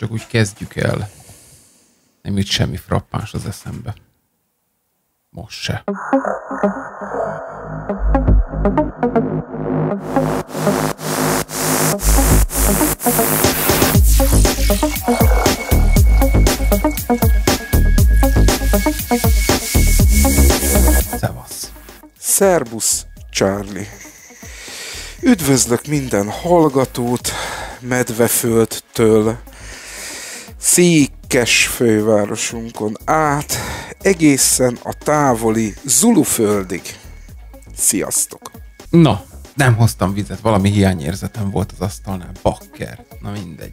Csak úgy kezdjük el. Nem jut semmi frappás az eszembe. Most se. Szevasz. Szerbusz, Charlie. Üdvözlök minden hallgatót Medveföldtől, székes fővárosunkon át egészen a távoli Zuluföldig. Sziasztok! Na, nem hoztam vizet, valami hiányérzetem volt az asztalnál. Bakker. Na mindegy.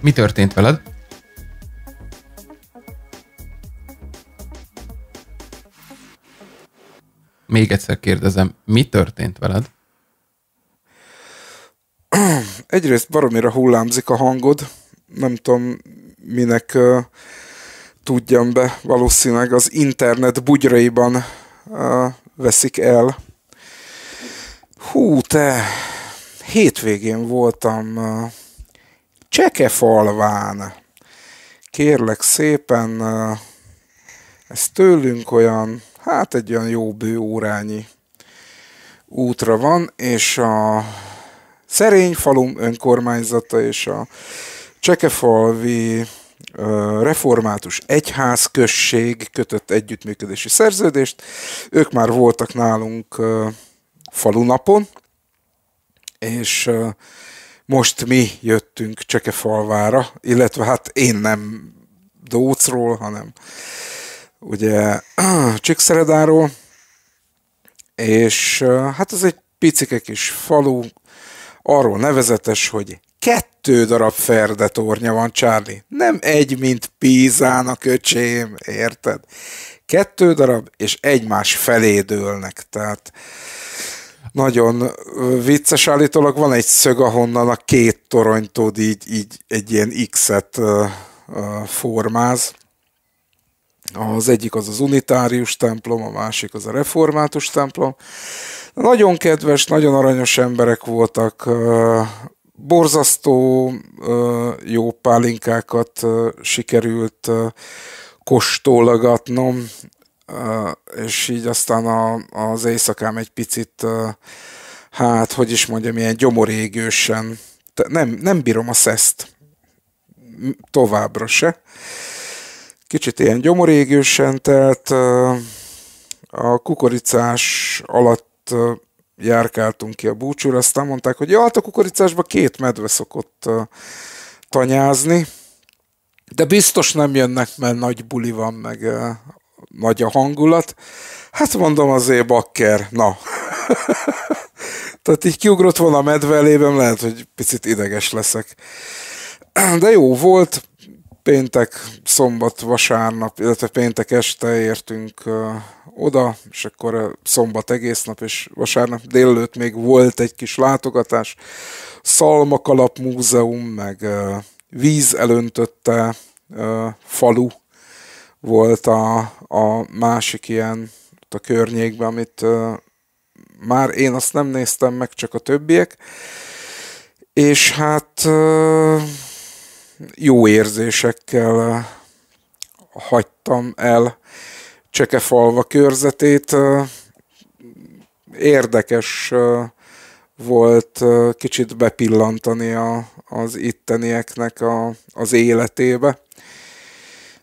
Mi történt veled? Még egyszer kérdezem, mi történt veled? egyrészt baromira hullámzik a hangod, nem tudom minek tudjam be, valószínűleg az internet bugyraiban veszik el. Hú, te, hétvégén voltam Csekefalván. Kérlek szépen, ez tőlünk olyan, hát egy olyan jó bő órányi útra van, és a Szerény falum önkormányzata és a Csekefalvi református egyházközség kötött együttműködési szerződést. Ők már voltak nálunk falunapon, és most mi jöttünk Csekefalvára, illetve hát én nem Dócról, hanem ugye Csíkszeredáról, és hát ez egy picike kis falu, arról nevezetes, hogy kettő darab ferde tornya van, Csárli. Nem egy, mint Pízán a köcsém, érted? Kettő darab, és egymás felé dőlnek, tehát nagyon vicces állítólag. Van egy szög, ahonnan a két torony így, így egy ilyen X-et uh, uh, formáz. Az egyik az az unitárius templom, a másik az a református templom. Nagyon kedves, nagyon aranyos emberek voltak, borzasztó jó pálinkákat sikerült kóstolgatnom, és így aztán a, az éjszakám egy picit, hát, hogy is mondjam, ilyen gyomorégősen. Nem, nem bírom a szeszt. Továbbra se kicsit ilyen gyomorégősen, tehát a kukoricás alatt járkáltunk ki a búcsúra, aztán mondták, hogy ja, hát a kukoricásban két medve szokott tanyázni, de biztos nem jönnek, mert nagy buli van, meg nagy a hangulat. Hát mondom azért bakker, na. Tehát így kiugrott volna a medve elében, lehet, hogy picit ideges leszek. De jó volt, péntek, szombat, vasárnap, illetve péntek este értünk oda, és akkor szombat egész nap, és vasárnap délelőtt még volt egy kis látogatás. Szalmakalap múzeum, meg víz elöntötte falu volt a, a másik ilyen ott a környékben, amit már én azt nem néztem meg, csak a többiek. És hát jó érzésekkel hagytam el Csekefalva körzetét. Érdekes volt kicsit bepillantani a, az ittenieknek a, az életébe.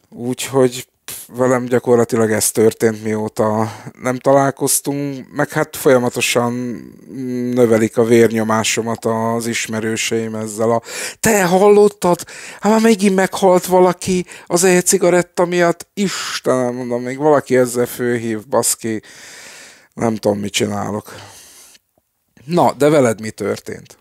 Úgyhogy velem gyakorlatilag ez történt, mióta nem találkoztunk, meg hát folyamatosan növelik a vérnyomásomat az ismerőseim ezzel a te hallottad? Hát már megint meghalt valaki az egy cigaretta miatt, Istenem, mondom, még valaki ezzel főhív, baszki, nem tudom, mit csinálok. Na, de veled mi történt?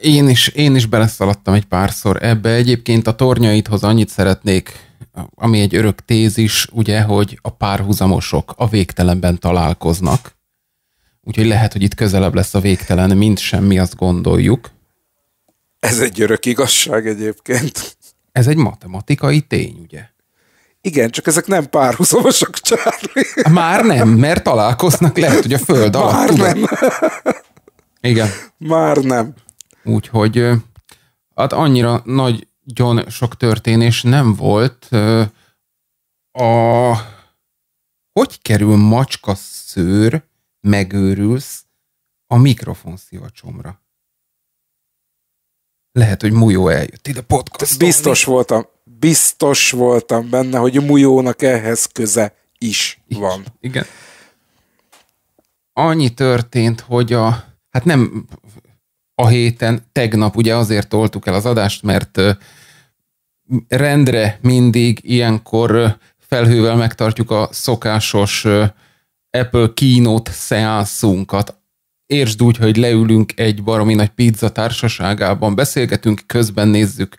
Én is, én is beleszaladtam egy párszor ebbe. Egyébként a tornyaidhoz annyit szeretnék, ami egy örök tézis, ugye, hogy a párhuzamosok a végtelenben találkoznak. Úgyhogy lehet, hogy itt közelebb lesz a végtelen, mint semmi, azt gondoljuk. Ez egy örök igazság egyébként. Ez egy matematikai tény, ugye? Igen, csak ezek nem párhuzamosok, Charlie. Már nem, mert találkoznak lehet, hogy a föld alatt. Már tudom. nem. Igen. Már nem. Úgyhogy hát annyira nagyon sok történés nem volt. A... Hogy kerül macska szőr, megőrülsz a mikrofon szivacsomra? Lehet, hogy Mujó eljött ide podcast. Biztos voltam, biztos voltam benne, hogy Mujónak ehhez köze is Itt, van. Igen. Annyi történt, hogy a, hát nem a héten, tegnap ugye azért toltuk el az adást, mert rendre mindig ilyenkor felhővel megtartjuk a szokásos Apple Keynote szeánszunkat. Értsd úgy, hogy leülünk egy baromi nagy pizza társaságában, beszélgetünk, közben nézzük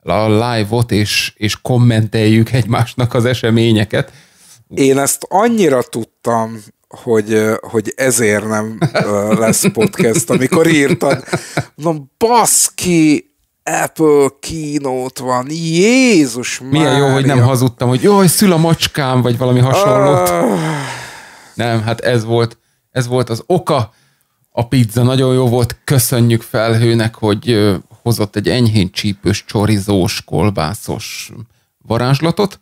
a live-ot, és, és kommenteljük egymásnak az eseményeket. Én ezt annyira tudtam hogy, hogy ezért nem lesz podcast, amikor írtad. Na, baszki, Apple kínót van, Jézus Mária. Milyen jó, hogy nem hazudtam, hogy jaj, szül a macskám, vagy valami hasonlót. Ah. Nem, hát ez volt, ez volt az oka. A pizza nagyon jó volt, köszönjük felhőnek, hogy hozott egy enyhén csípős, csorizós, kolbászos varázslatot.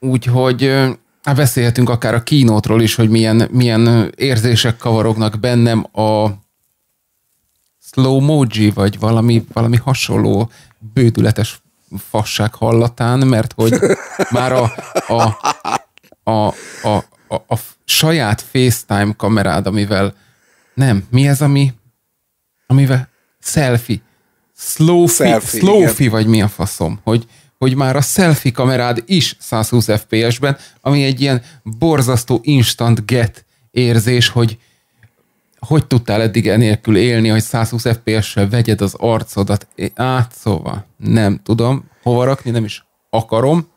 Úgyhogy hát beszélhetünk akár a kínótról is, hogy milyen, milyen érzések kavarognak bennem a slow moji, vagy valami, valami hasonló bődületes fasság hallatán, mert hogy már a, a, a, a, a, a saját FaceTime kamerád, amivel nem, mi ez, ami, amivel selfie, slow selfie, slow-fi vagy mi a faszom, hogy, hogy már a selfie kamerád is 120 fps-ben, ami egy ilyen borzasztó instant get érzés, hogy hogy tudtál eddig enélkül élni, hogy 120 fps-sel vegyed az arcodat át, szóval nem tudom hova rakni, nem is akarom,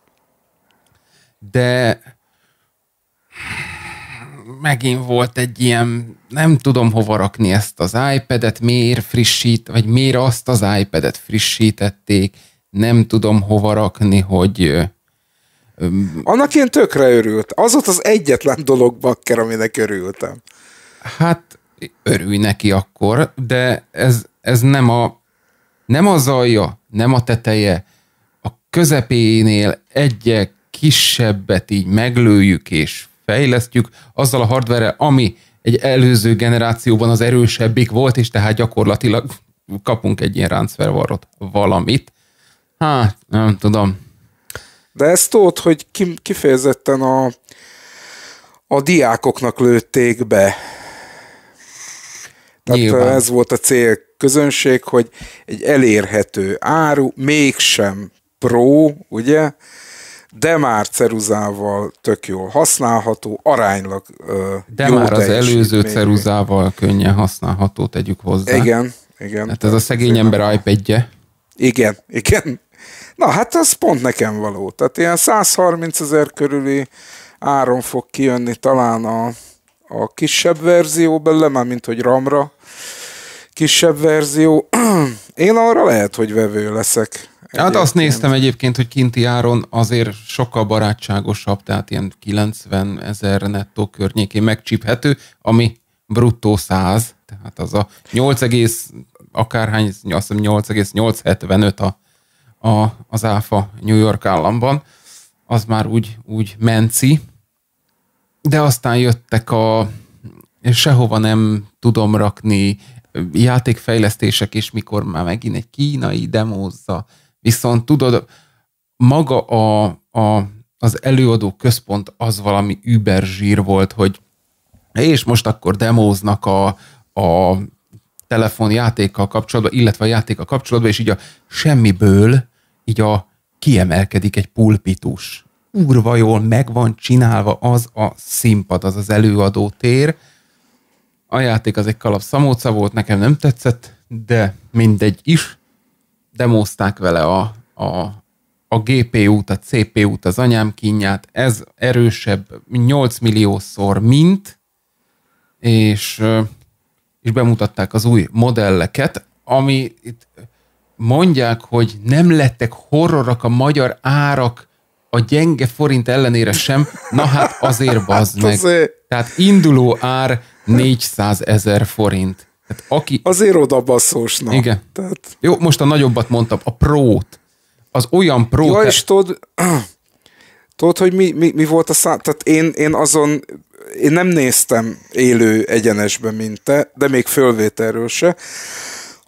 de megint volt egy ilyen, nem tudom hova rakni ezt az iPad-et, miért frissít, vagy miért azt az iPad-et frissítették, nem tudom hova rakni, hogy... Annak én tökre örült. Az ott az egyetlen dolog, bakker, aminek örültem. Hát örülj neki akkor, de ez, ez nem a nem az alja, nem a teteje, a közepénél egyek kisebbet így meglőjük és fejlesztjük azzal a hardware ami egy előző generációban az erősebbik volt, és tehát gyakorlatilag kapunk egy ilyen ráncvervarot valamit, Hát, nem tudom. De ezt tudod, hogy kifejezetten a, a diákoknak lőtték be. Tehát Nyilván. ez volt a cél közönség, hogy egy elérhető áru, mégsem pro, ugye, de már ceruzával tök jól használható, aránylag ö, De jó már az előző ceruzával könnyen használható, tegyük hozzá. Igen, igen. Hát ez a szegény ember iPad-je. Igen, igen. Na hát az pont nekem való. Tehát ilyen 130 ezer körüli áron fog kijönni talán a, a kisebb verzió belőle, már mint hogy RAM-ra kisebb verzió. Én arra lehet, hogy vevő leszek. Egyébként. Hát azt néztem egyébként, hogy kinti áron azért sokkal barátságosabb, tehát ilyen 90 ezer nettó környékén megcsíphető, ami bruttó 100, tehát az a 8, akárhány, azt hiszem 8,875 a a, az áfa New York államban, az már úgy, úgy menci, de aztán jöttek a sehova nem tudom rakni játékfejlesztések, és mikor már megint egy kínai demózza. Viszont tudod, maga a, a, az előadó központ az valami überzsír volt, hogy és most akkor demóznak a, a telefonjátékkal kapcsolatban, illetve a játékkal kapcsolatban, és így a semmiből így a kiemelkedik egy pulpitus. Úrva jól meg van csinálva az a színpad, az az előadó tér. A játék az egy kalap szamóca volt, nekem nem tetszett, de mindegy is. Demózták vele a, a, a GPU-t, a CPU-t, az anyám kínját, ez erősebb 8 milliószor, mint, és, és bemutatták az új modelleket, ami itt mondják, hogy nem lettek horrorak a magyar árak a gyenge forint ellenére sem, na hát azért hát bazd meg. Azért. Tehát induló ár 400 ezer forint. Tehát aki... Azért oda baszósnak. Igen. Tehát... Jó, most a nagyobbat mondtam, a prót. Az olyan pró... Ja, és tudod, tudod hogy mi, mi, mi volt a szám? Tehát én, én azon, én nem néztem élő egyenesben, mint te, de még fölvételről se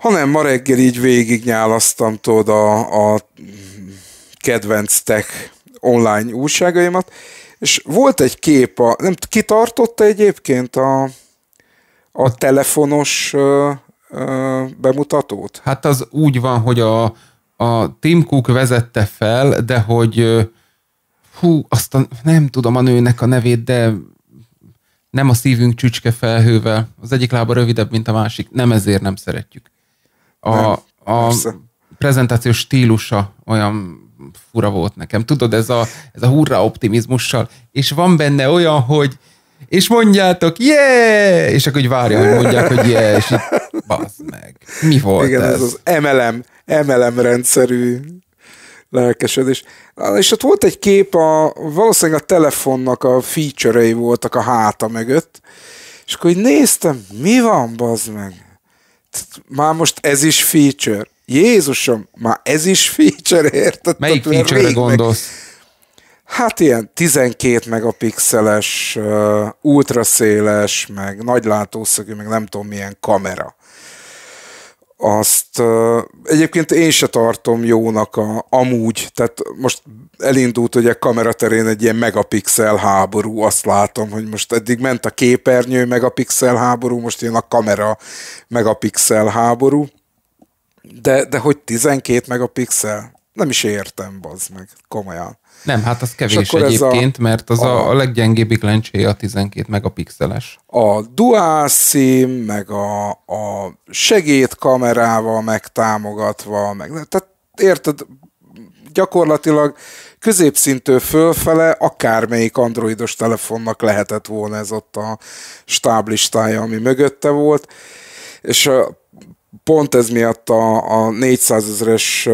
hanem ma reggel így végignyálasztam tudod a, a kedvenc tech online újságaimat, és volt egy kép, a, nem kitartotta egyébként a, a telefonos ö, ö, bemutatót? Hát az úgy van, hogy a, a Tim Cook vezette fel, de hogy hú, azt a, nem tudom a nőnek a nevét, de nem a szívünk csücske felhővel. Az egyik lába rövidebb, mint a másik. Nem ezért nem szeretjük. A, a prezentációs stílusa olyan fura volt nekem. Tudod, ez a, ez a hurra optimizmussal, és van benne olyan, hogy és mondjátok, yeah! És akkor úgy várja, hogy mondják, hogy yeah, és így, bazd meg. Mi volt Igen, ez? ez az MLM, MLM rendszerű lelkesedés. És ott volt egy kép, a, valószínűleg a telefonnak a feature-ei voltak a háta mögött, és akkor így néztem, mi van, bazd meg? Hát, már most ez is feature. Jézusom, már ez is feature, érted? Melyik feature-re gondolsz? Hát ilyen 12 megapixeles, uh, ultraszéles, meg nagy látószögű, meg nem tudom milyen kamera azt egyébként én se tartom jónak a, amúgy, tehát most elindult ugye kameraterén egy ilyen megapixel háború, azt látom, hogy most eddig ment a képernyő megapixel háború, most jön a kamera megapixel háború, de, de hogy 12 megapixel? nem is értem, bazd meg, komolyan. Nem, hát az kevés egyébként, a, mert az a, a leggyengébbik lencséje a 12 megapixeles. A dual SIM, meg a, a segédkamerával megtámogatva, meg, tehát érted, gyakorlatilag középszintő fölfele akármelyik androidos telefonnak lehetett volna ez ott a stáblistája, ami mögötte volt, és a pont ez miatt a, a 400 ezeres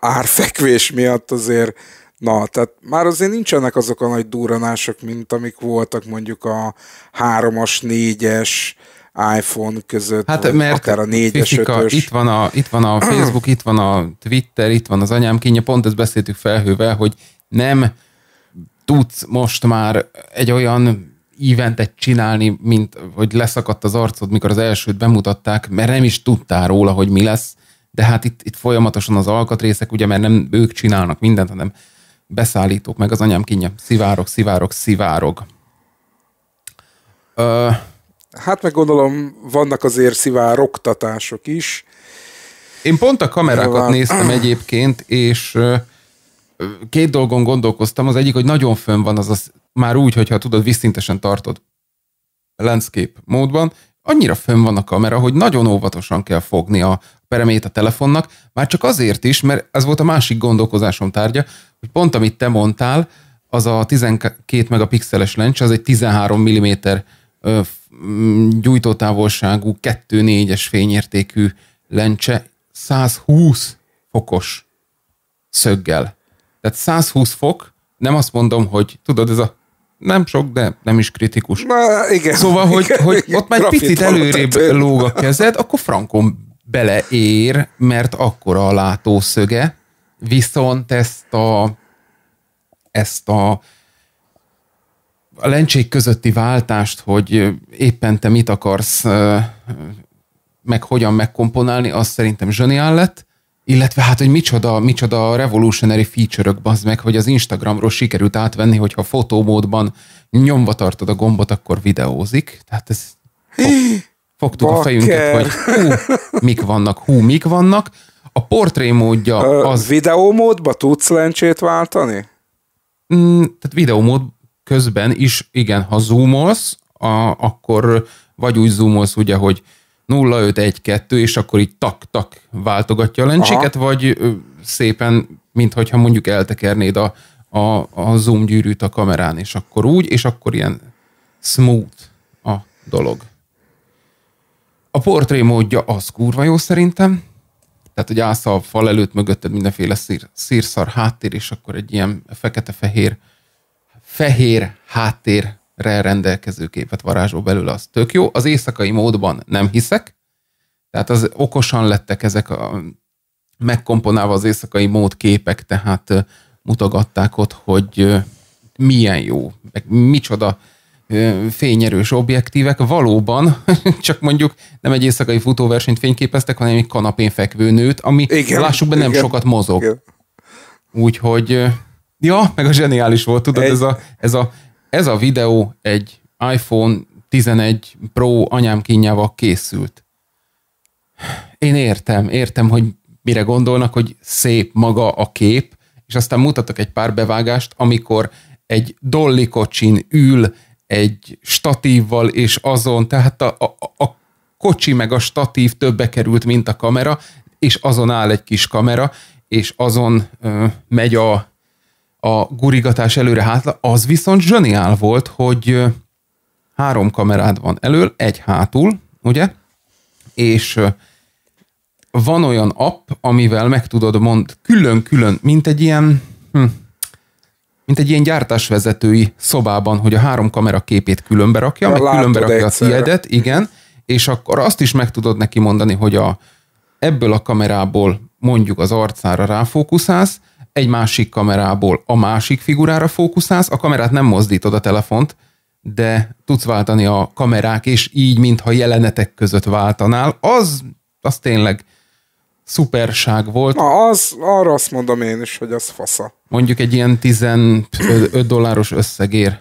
árfekvés miatt azért, na, tehát már azért nincsenek azok a nagy duranások, mint amik voltak mondjuk a 3-as, 4-es, iPhone között, hát, mert akár a 4-es, 5 Itt van a, itt van a Facebook, itt van a Twitter, itt van az anyám kénye, pont ezt beszéltük felhővel, hogy nem tudsz most már egy olyan eventet csinálni, mint hogy leszakadt az arcod, mikor az elsőt bemutatták, mert nem is tudtál róla, hogy mi lesz, de hát itt, itt folyamatosan az alkatrészek, ugye, mert nem ők csinálnak mindent, hanem beszállítók, meg az anyám kinyom szivárok, szivárok, szivárog. Ö... Hát meg gondolom, vannak azért szivároktatások is. Én pont a kamerákat Nyilván. néztem egyébként, és két dolgon gondolkoztam. Az egyik, hogy nagyon fönn van az a már úgy, hogyha tudod, visszintesen tartod landscape módban, annyira fönn van a kamera, hogy nagyon óvatosan kell fogni a peremét a telefonnak, már csak azért is, mert ez volt a másik gondolkozásom tárgya, hogy pont amit te mondtál, az a 12 megapixeles lencs, az egy 13 mm gyújtótávolságú 2-4-es fényértékű lencse 120 fokos szöggel. Tehát 120 fok, nem azt mondom, hogy tudod, ez a nem sok, de nem is kritikus. Na, igen. Szóval, hogy, igen, hogy igen, ott már egy picit előrébb lóg a kezed, akkor frankon beleér, mert akkor a látószöge, viszont ezt a ezt a a lencsék közötti váltást, hogy éppen te mit akarsz, meg hogyan megkomponálni, az szerintem zseniál lett. Illetve hát, hogy micsoda, micsoda revolutionary feature-ök bazd meg, hogy az Instagramról sikerült átvenni, hogyha fotómódban nyomva tartod a gombot, akkor videózik. Tehát ez fogtuk Bakker. a fejünket, hogy hú, mik vannak, hú, mik vannak. A portré módja Ö, az... Videómódba tudsz lencsét váltani? Mm, tehát videómód közben is, igen, ha zoomolsz, a, akkor vagy úgy zoomolsz ugye, hogy 0512, és akkor így tak-tak váltogatja a lencséket, Aha. vagy szépen, mintha mondjuk eltekernéd a, a, a zoom gyűrűt a kamerán, és akkor úgy, és akkor ilyen smooth a dolog. A portré módja az kurva jó szerintem, tehát hogy állsz a fal előtt mögötted mindenféle szír, szírszar háttér, és akkor egy ilyen fekete-fehér fehér háttér rendelkező képet varázsol belőle, az tök jó. Az éjszakai módban nem hiszek, tehát az okosan lettek ezek a megkomponálva az éjszakai mód képek, tehát mutogatták ott, hogy milyen jó, meg micsoda fényerős objektívek valóban, csak mondjuk nem egy éjszakai futóversenyt fényképeztek, hanem egy kanapén fekvő nőt, ami igen, lássuk be nem igen, sokat mozog. Igen. Úgyhogy, ja, meg a zseniális volt, tudod, egy... ez a, ez a ez a videó egy iPhone 11 Pro anyám kínjával készült. Én értem, értem, hogy mire gondolnak, hogy szép maga a kép, és aztán mutatok egy pár bevágást, amikor egy dolly kocsin ül egy statívval, és azon, tehát a, a, a kocsi meg a statív többe került, mint a kamera, és azon áll egy kis kamera, és azon ö, megy a a gurigatás előre-hátra, az viszont zseniál volt, hogy három kamerád van elől, egy hátul, ugye? És van olyan app, amivel meg tudod mond külön-külön, mint egy ilyen hm, mint egy ilyen gyártásvezetői szobában, hogy a három kamera képét különbe rakja, meg különbe rakja a tiedet, igen, és akkor azt is meg tudod neki mondani, hogy a, ebből a kamerából mondjuk az arcára ráfókuszálsz, egy másik kamerából a másik figurára fókuszálsz, a kamerát nem mozdítod a telefont, de tudsz váltani a kamerák, és így, mintha jelenetek között váltanál, az, az tényleg szuperság volt. Na, az, arra azt mondom én is, hogy az fasza. Mondjuk egy ilyen 15 dolláros összegér.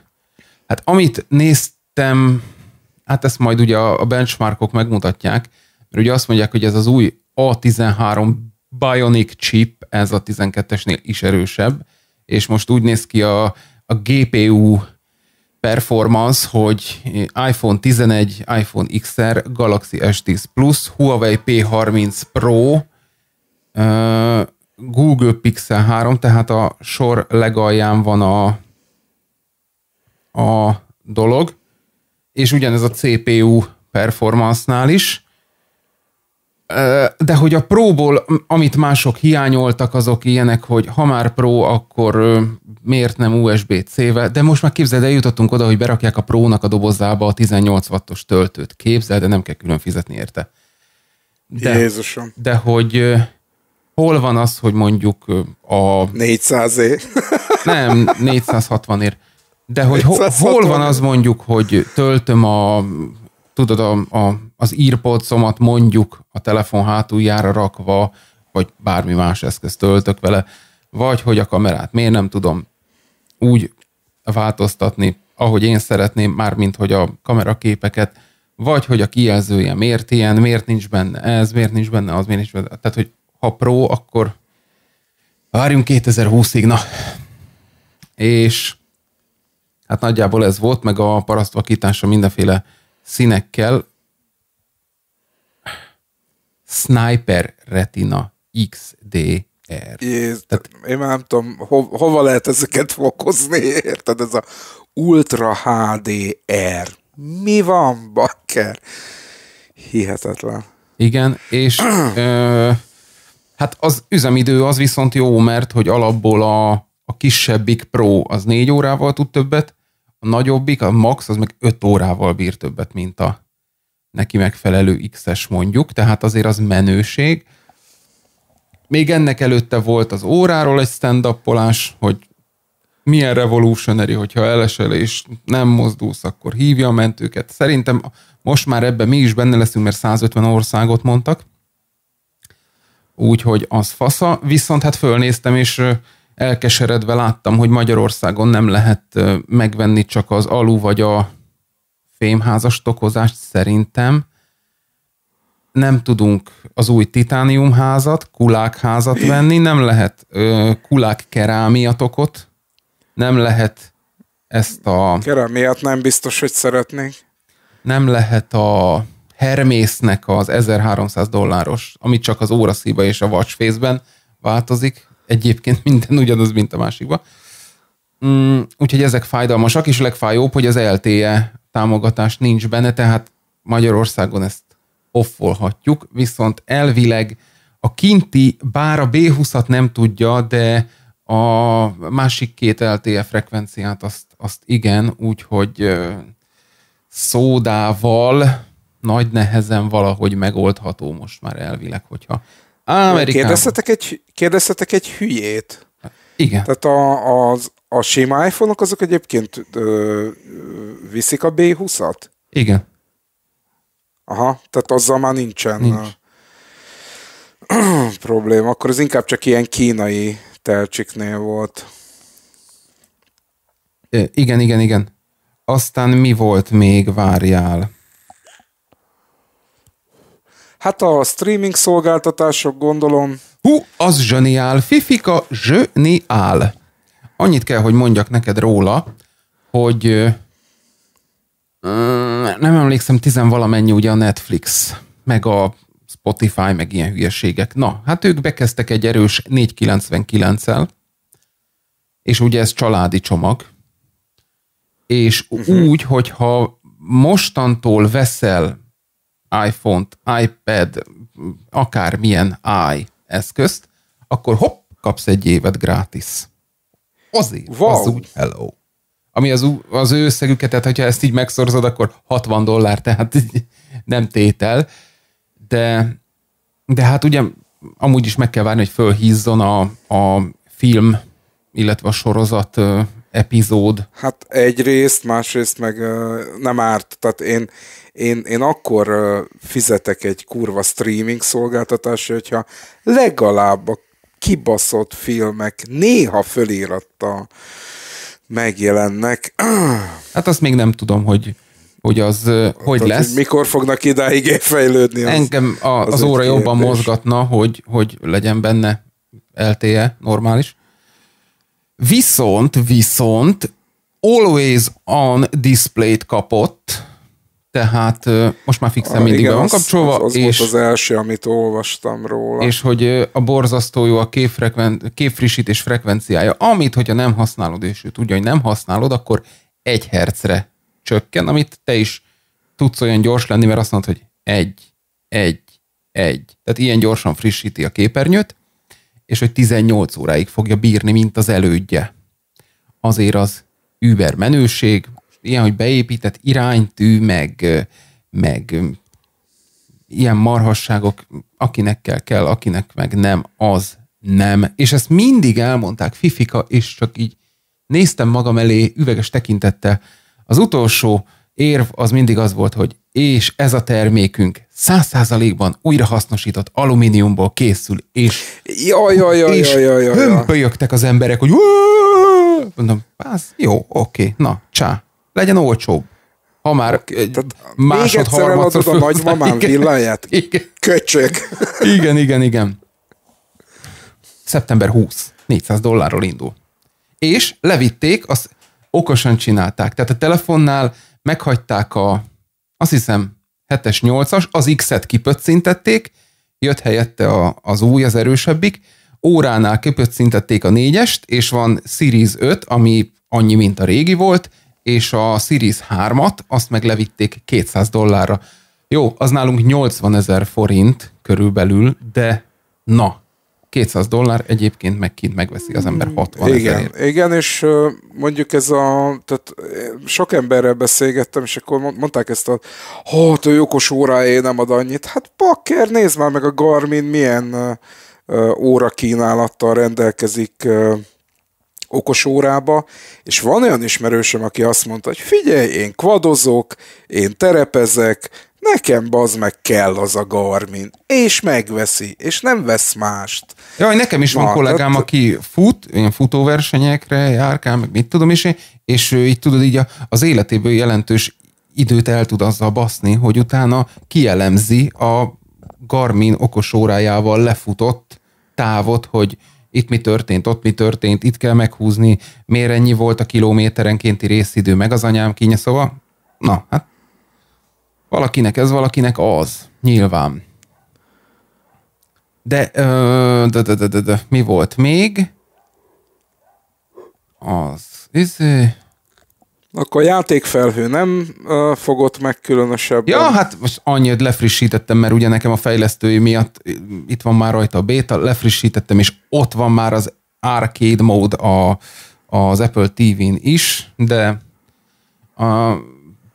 Hát amit néztem, hát ezt majd ugye a benchmarkok megmutatják, mert ugye azt mondják, hogy ez az új A13 Bionic chip, ez a 12-esnél is erősebb, és most úgy néz ki a, a GPU performance, hogy iPhone 11, iPhone XR, Galaxy S10 Plus, Huawei P30 Pro, Google Pixel 3, tehát a sor legalján van a, a dolog, és ugyanez a CPU performance-nál is, de hogy a próból, amit mások hiányoltak, azok ilyenek, hogy ha már pró, akkor miért nem USB-C-vel, de most már képzeld, eljutottunk oda, hogy berakják a prónak a dobozába a 18 wattos töltőt. Képzeld, de nem kell külön fizetni érte. De, Jézusom. De hogy hol van az, hogy mondjuk a... 400 é Nem, 460 ér. De hogy hol van az mondjuk, hogy töltöm a tudod, a, a az írpolcomat mondjuk a telefon hátuljára rakva, vagy bármi más eszközt töltök vele, vagy hogy a kamerát miért nem tudom úgy változtatni, ahogy én szeretném, mármint hogy a kameraképeket, vagy hogy a kijelzője miért ilyen, miért nincs benne ez, miért nincs benne az, miért nincs benne. Tehát, hogy ha pro, akkor várjunk 2020-ig, na. És hát nagyjából ez volt, meg a parasztvakítása mindenféle színekkel, Sniper Retina XDR. Jéz, Tehát, én már nem tudom, ho, hova lehet ezeket fokozni, érted? Ez a Ultra HDR. Mi van, bakker? Hihetetlen. Igen, és ö, hát az üzemidő az viszont jó, mert hogy alapból a, a kisebbik Pro az négy órával tud többet, a nagyobbik, a Max az meg öt órával bír többet, mint a neki megfelelő X-es mondjuk, tehát azért az menőség. Még ennek előtte volt az óráról egy stand hogy milyen revolutionary, hogyha elesel és nem mozdulsz, akkor hívja a mentőket. Szerintem most már ebben mi is benne leszünk, mert 150 országot mondtak. Úgyhogy az fasza. Viszont hát fölnéztem, és elkeseredve láttam, hogy Magyarországon nem lehet megvenni csak az alu vagy a fémházas tokozást szerintem nem tudunk az új titániumházat, kulákházat venni, nem lehet ö, kulák kerámiatokot, nem lehet ezt a... Kerámiát nem biztos, hogy szeretnénk. Nem lehet a Hermésznek az 1300 dolláros, amit csak az óraszíva és a vacsfészben változik. Egyébként minden ugyanaz, mint a másikban. Mm, úgyhogy ezek fájdalmasak, és legfájóbb, hogy az LTE támogatás nincs benne, tehát Magyarországon ezt offolhatjuk, viszont elvileg a kinti, bár a B20-at nem tudja, de a másik két LTE frekvenciát azt, azt igen, úgyhogy szódával nagy nehezen valahogy megoldható most már elvileg, hogyha Amerikában... Kérdeztetek egy, kérdeztetek egy hülyét. Igen. Tehát a, az a sima iPhone-ok azok egyébként ö, viszik a B20-at? Igen. Aha, tehát azzal már nincsen Nincs. probléma. Akkor az inkább csak ilyen kínai telcsiknél volt. É, igen, igen, igen. Aztán mi volt még, várjál? Hát a streaming szolgáltatások, gondolom. Hú, az zseniál, Fifika zseniál annyit kell, hogy mondjak neked róla, hogy nem emlékszem, tizenvalamennyi ugye a Netflix, meg a Spotify, meg ilyen hülyeségek. Na, hát ők bekezdtek egy erős 499-el, és ugye ez családi csomag, és uh-huh. úgy, hogyha mostantól veszel iPhone-t, iPad, akármilyen i eszközt, akkor hopp, kapsz egy évet gratis. Azért wow. az úgy hello. Ami az, az ő összegüket, tehát hogyha ezt így megszorzod, akkor 60 dollár, tehát nem tétel. De, de hát ugye amúgy is meg kell várni, hogy fölhízzon a, a film, illetve a sorozat epizód. Hát egyrészt, másrészt meg nem árt. Tehát én, én, én akkor fizetek egy kurva streaming szolgáltatásra, hogyha legalább a kibaszott filmek néha föliratta megjelennek. Hát azt még nem tudom, hogy hogy az hát hogy Tehát, lesz. Hogy mikor fognak idáig fejlődni? Az, Engem a, az, az óra kérdés. jobban mozgatna, hogy, hogy legyen benne LTE normális. Viszont, viszont Always On display kapott tehát most már fixen ah, mindig igen, be van kapcsolva. Az, az, és, volt az első, amit olvastam róla. És hogy a borzasztó jó a képfrekven, képfrissítés frekvenciája, amit, hogyha nem használod, és ő tudja, hogy nem használod, akkor egy hercre csökken, amit te is tudsz olyan gyors lenni, mert azt mondod, hogy egy, egy, egy. Tehát ilyen gyorsan frissíti a képernyőt, és hogy 18 óráig fogja bírni, mint az elődje. Azért az über ilyen, hogy beépített iránytű, meg, meg ilyen marhasságok, akinek kell, kell, akinek meg nem, az nem. És ezt mindig elmondták Fifika, és csak így néztem magam elé üveges tekintettel. Az utolsó érv az mindig az volt, hogy és ez a termékünk száz százalékban újrahasznosított alumíniumból készül, és, jaj, jaj, jaj, és jaj, jaj, jaj, jaj. hömpölyögtek az emberek, hogy mondom, az jó, oké, na, csá, legyen olcsóbb. Ha már okay, másod, harmadszor... Még egyszer a nagymamám villanyát. Igen. Köcsög. Igen, igen, igen. Szeptember 20. 400 dollárról indul. És levitték, azt okosan csinálták. Tehát a telefonnál meghagyták a, azt hiszem, 7-es, 8-as, az X-et kipöccintették, jött helyette a, az új, az erősebbik, óránál kipöccintették a 4-est, és van Series 5, ami annyi, mint a régi volt, és a Series 3-at, azt meg levitték 200 dollárra. Jó, az nálunk 80 ezer forint körülbelül, de na, 200 dollár egyébként meg kint megveszi az ember 60 hmm. igen, ezerért. Igen, és mondjuk ez a, tehát sok emberrel beszélgettem, és akkor mondták ezt a, hát jókos okos én nem ad annyit. Hát pakker, nézd már meg a Garmin milyen óra kínálattal rendelkezik okos órába, és van olyan ismerősöm, aki azt mondta, hogy figyelj, én kvadozok, én terepezek, nekem baz meg kell az a Garmin, és megveszi, és nem vesz mást. Jaj, nekem is van kollégám, tehát... aki fut, ilyen futóversenyekre járkál, meg mit tudom is, és ő így tudod, így az életéből jelentős időt el tud azzal baszni, hogy utána kielemzi a Garmin okos órájával lefutott távot, hogy itt mi történt, ott mi történt, itt kell meghúzni, miért ennyi volt a kilométerenkénti részidő, meg az anyám kínja, szóval, na, hát valakinek ez, valakinek az, nyilván. De, ö, de, de, de, de, de mi volt még? Az, izé, akkor a játékfelhő nem uh, fogott meg különösebben. Ja, hát most annyit lefrissítettem, mert ugye nekem a fejlesztői miatt itt van már rajta a beta, lefrissítettem, és ott van már az arcade mód a, az Apple TV-n is, de a,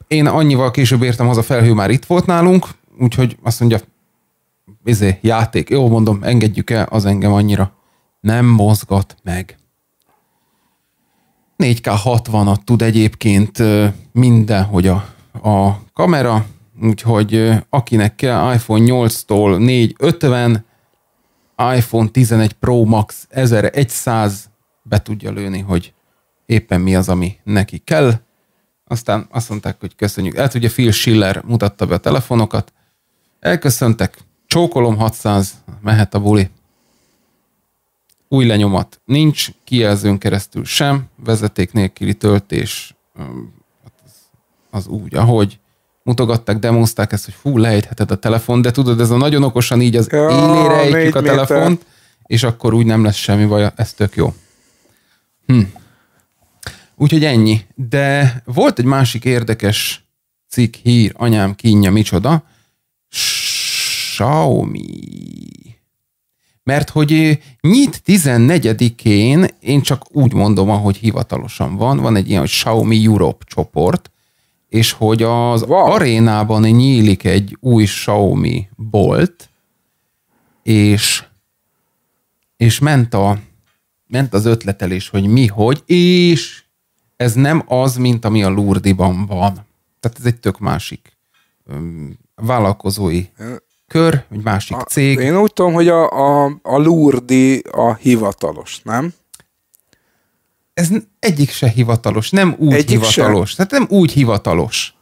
én annyival később értem az a felhő már itt volt nálunk, úgyhogy azt mondja, izé, játék, jó mondom, engedjük el, az engem annyira nem mozgat meg. 4K60-at tud egyébként minden, hogy a, a kamera, úgyhogy akinek kell iPhone 8-tól 450, iPhone 11 Pro Max 1100 be tudja lőni, hogy éppen mi az, ami neki kell. Aztán azt mondták, hogy köszönjük. Hát ugye Phil Schiller mutatta be a telefonokat. Elköszöntek. Csókolom 600, mehet a buli új lenyomat nincs, kijelzőn keresztül sem, vezeték nélküli töltés hát az úgy, ahogy mutogatták, demozták ezt, hogy fú, lejtheted a telefon, de tudod, ez a nagyon okosan így az ja, élére ejtjük a telefont, és akkor úgy nem lesz semmi baj, ez tök jó. Hm. Úgyhogy ennyi. De volt egy másik érdekes cikk, hír, anyám kínja, micsoda. Xiaomi mert hogy nyit 14-én, én csak úgy mondom, ahogy hivatalosan van, van egy ilyen, hogy Xiaomi Europe csoport, és hogy az wow. arénában nyílik egy új Xiaomi bolt, és, és ment, a, ment az ötletelés, hogy mi, hogy, és ez nem az, mint ami a Lurdiban van. Tehát ez egy tök másik vállalkozói kör, egy másik a, cég. Én úgy tudom, hogy a, a, a Lurdi a hivatalos, nem? Ez egyik se hivatalos, nem úgy egyik hivatalos. Se. Tehát nem úgy hivatalos.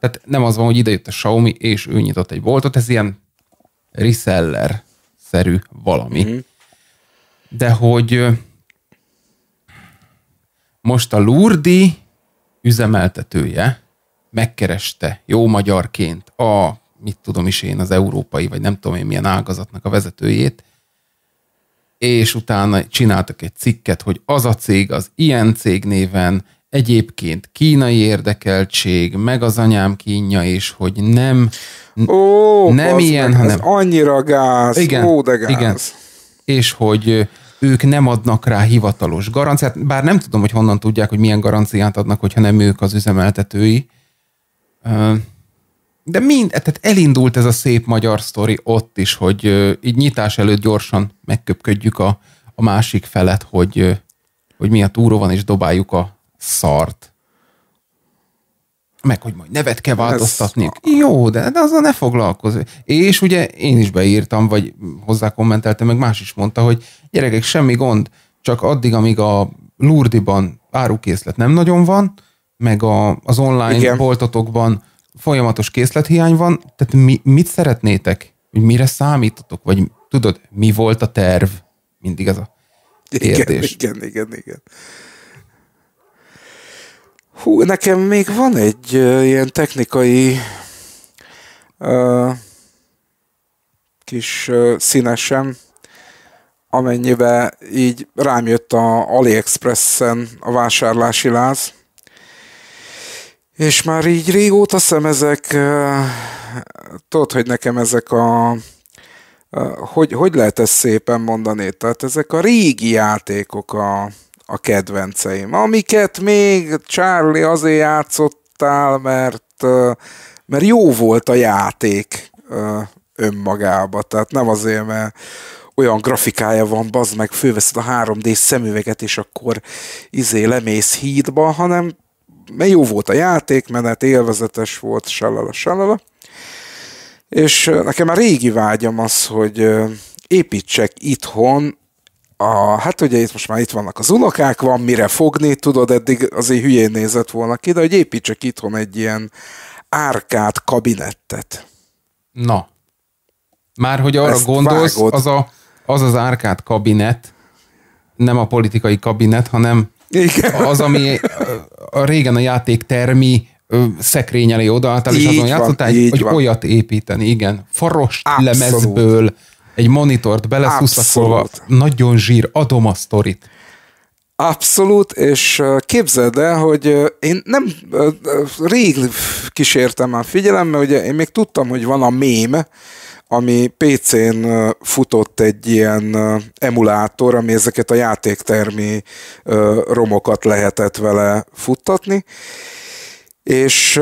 Tehát nem az van, hogy idejött a Xiaomi, és ő nyitott egy boltot, ez ilyen reseller-szerű valami. Mm. De hogy most a Lurdi üzemeltetője megkereste jó magyarként a mit tudom is én, az európai, vagy nem tudom én milyen ágazatnak a vezetőjét, és utána csináltak egy cikket, hogy az a cég, az ilyen cég néven, egyébként kínai érdekeltség, meg az anyám kínja, és hogy nem, Ó, nem ilyen, meg, hanem... annyira gáz, igen, ó, de gáz. Igen. És hogy ők nem adnak rá hivatalos garanciát, bár nem tudom, hogy honnan tudják, hogy milyen garanciát adnak, hogyha nem ők az üzemeltetői de mind, tehát elindult ez a szép magyar sztori ott is, hogy így nyitás előtt gyorsan megköpködjük a, a másik felet, hogy, hogy mi a túró van, és dobáljuk a szart. Meg, hogy majd nevet kell változtatni. Ez... Jó, de, de azzal ne foglalkozz. És ugye én is beírtam, vagy hozzá kommenteltem, meg más is mondta, hogy gyerekek, semmi gond, csak addig, amíg a Lurdiban árukészlet nem nagyon van, meg a, az online Igen. boltotokban folyamatos készlethiány van, tehát mi, mit szeretnétek? mire számítotok? Vagy tudod, mi volt a terv? Mindig az a kérdés. Igen, igen, igen. igen. Hú, nekem még van egy uh, ilyen technikai uh, kis uh, színesem, amennyiben így rám jött a AliExpressen a vásárlási láz, és már így régóta szemezek, eh, tudod, hogy nekem ezek a hogy, hogy lehet ezt szépen mondani? Tehát ezek a régi játékok a, a kedvenceim, amiket még Charlie azért játszottál, mert, eh, mert jó volt a játék eh, önmagába, tehát nem azért, mert olyan grafikája van, bazd meg, főveszed a 3D szemüveget, és akkor izé lemész hídba, hanem mert jó volt a játék, menet élvezetes volt, salala, salala. És nekem már régi vágyam az, hogy építsek itthon a, hát ugye itt most már itt vannak az unokák, van mire fogni, tudod, eddig azért hülyén nézett volna ki, de hogy építsek itthon egy ilyen árkát kabinettet. Na. Már hogy arra Ezt gondolsz, vágod. az, a, az az árkát kabinet, nem a politikai kabinet, hanem Igen. az, ami a régen a játéktermi szekrény elé odaálltál, és azon játszottál, hogy van. olyat építeni, igen. Farost Abszolút. lemezből egy monitort beleszuszakolva, nagyon zsír, adom a sztorit. Abszolút, és képzeld el, hogy én nem rég kísértem már figyelemmel, ugye én még tudtam, hogy van a mém, ami PC-n futott egy ilyen emulátor, ami ezeket a játéktermi romokat lehetett vele futtatni, és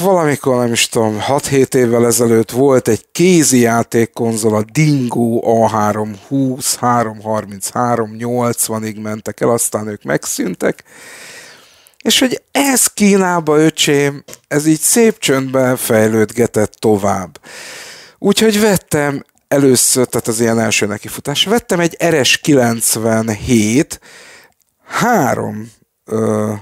valamikor, nem is tudom, 6-7 évvel ezelőtt volt egy kézi játékkonzol, a Dingo A320, 333, 80-ig mentek el, aztán ők megszűntek, és hogy ez Kínába, öcsém, ez így szép csöndben fejlődgetett tovább. Úgyhogy vettem először, tehát az ilyen első nekifutás, vettem egy RS97 három ö,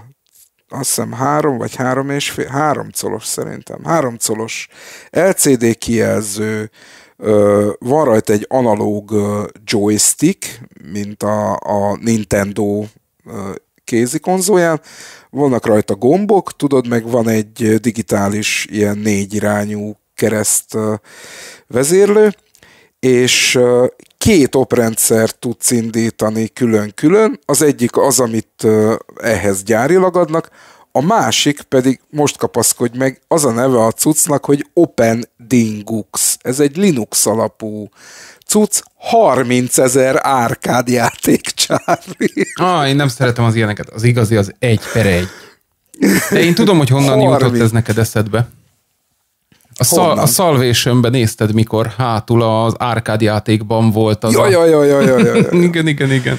azt hiszem három vagy három és fél, három colos szerintem, három colos LCD kijelző, ö, van rajta egy analóg ö, joystick, mint a, a Nintendo ö, kézi konzolján, vannak rajta gombok, tudod, meg van egy digitális ilyen négyirányú kereszt vezérlő, és két oprendszer tudsz indítani külön-külön, az egyik az, amit ehhez gyárilag adnak, a másik pedig, most kapaszkodj meg, az a neve a cuccnak, hogy Open Dingux. Ez egy Linux alapú cucc, 30 ezer árkád játék, Charlie. Ah, én nem szeretem az ilyeneket. Az igazi az egy per egy. De én tudom, hogy honnan jutott ez neked eszedbe. A, szal, a Salvation-ben nézted, mikor hátul az árkád játékban volt az jaj, a... Jaj, jaj, jaj, jaj, jaj, jaj. igen, igen, igen.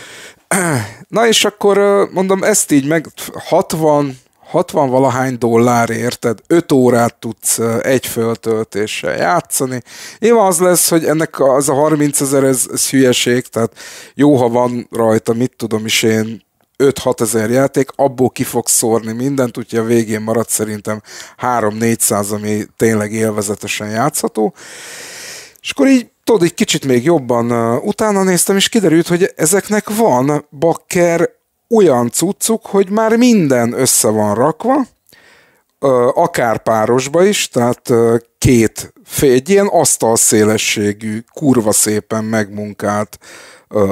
Na és akkor mondom, ezt így meg 60, 60 valahány dollár érted, 5 órát tudsz egy föltöltéssel játszani. Én az lesz, hogy ennek az a 30 ezer, ez, ez hülyeség, tehát jó, ha van rajta, mit tudom is én, 5-6 ezer játék, abból ki fog szórni mindent, úgyhogy a végén maradt szerintem 3-400, ami tényleg élvezetesen játszható. És akkor így tudod, egy kicsit még jobban uh, utána néztem, és kiderült, hogy ezeknek van bakker olyan cuccuk, hogy már minden össze van rakva, akár párosba is, tehát két fél, egy ilyen asztalszélességű, kurva szépen megmunkált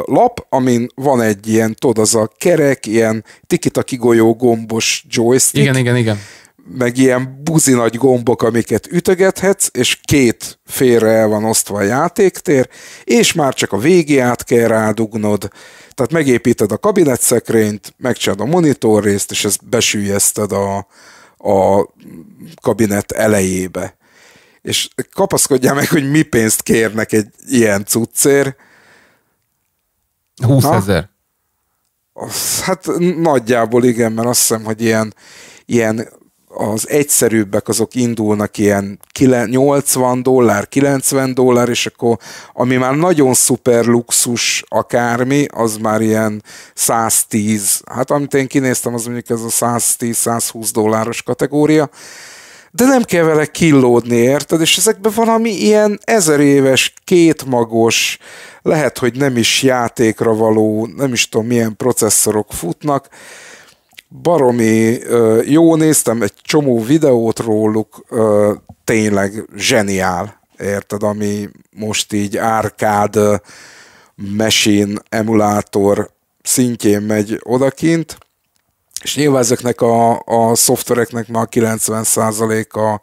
lap, amin van egy ilyen, tudod, az a kerek, ilyen tikita kigolyó gombos joystick. Igen, igen, igen. Meg ilyen buzi nagy gombok, amiket ütögethetsz, és két félre el van osztva a játéktér, és már csak a végéját kell rádugnod, tehát megépíted a kabinetszekrényt, megcsinálod a monitor részt, és ezt besülyezted a, a kabinet elejébe. És kapaszkodjál meg, hogy mi pénzt kérnek egy ilyen cuccér. 20 ezer. Hát nagyjából igen, mert azt hiszem, hogy ilyen, ilyen az egyszerűbbek azok indulnak ilyen 80 dollár, 90 dollár, és akkor ami már nagyon szuper luxus akármi, az már ilyen 110, hát amit én kinéztem, az mondjuk ez a 110-120 dolláros kategória, de nem kell vele killódni, érted? És ezekben valami ilyen ezer éves, kétmagos, lehet, hogy nem is játékra való, nem is tudom milyen processzorok futnak, baromi jó, néztem egy csomó videót róluk, tényleg zseniál, érted, ami most így árkád machine emulátor szintjén megy odakint, és nyilván ezeknek a, a szoftvereknek már 90%-a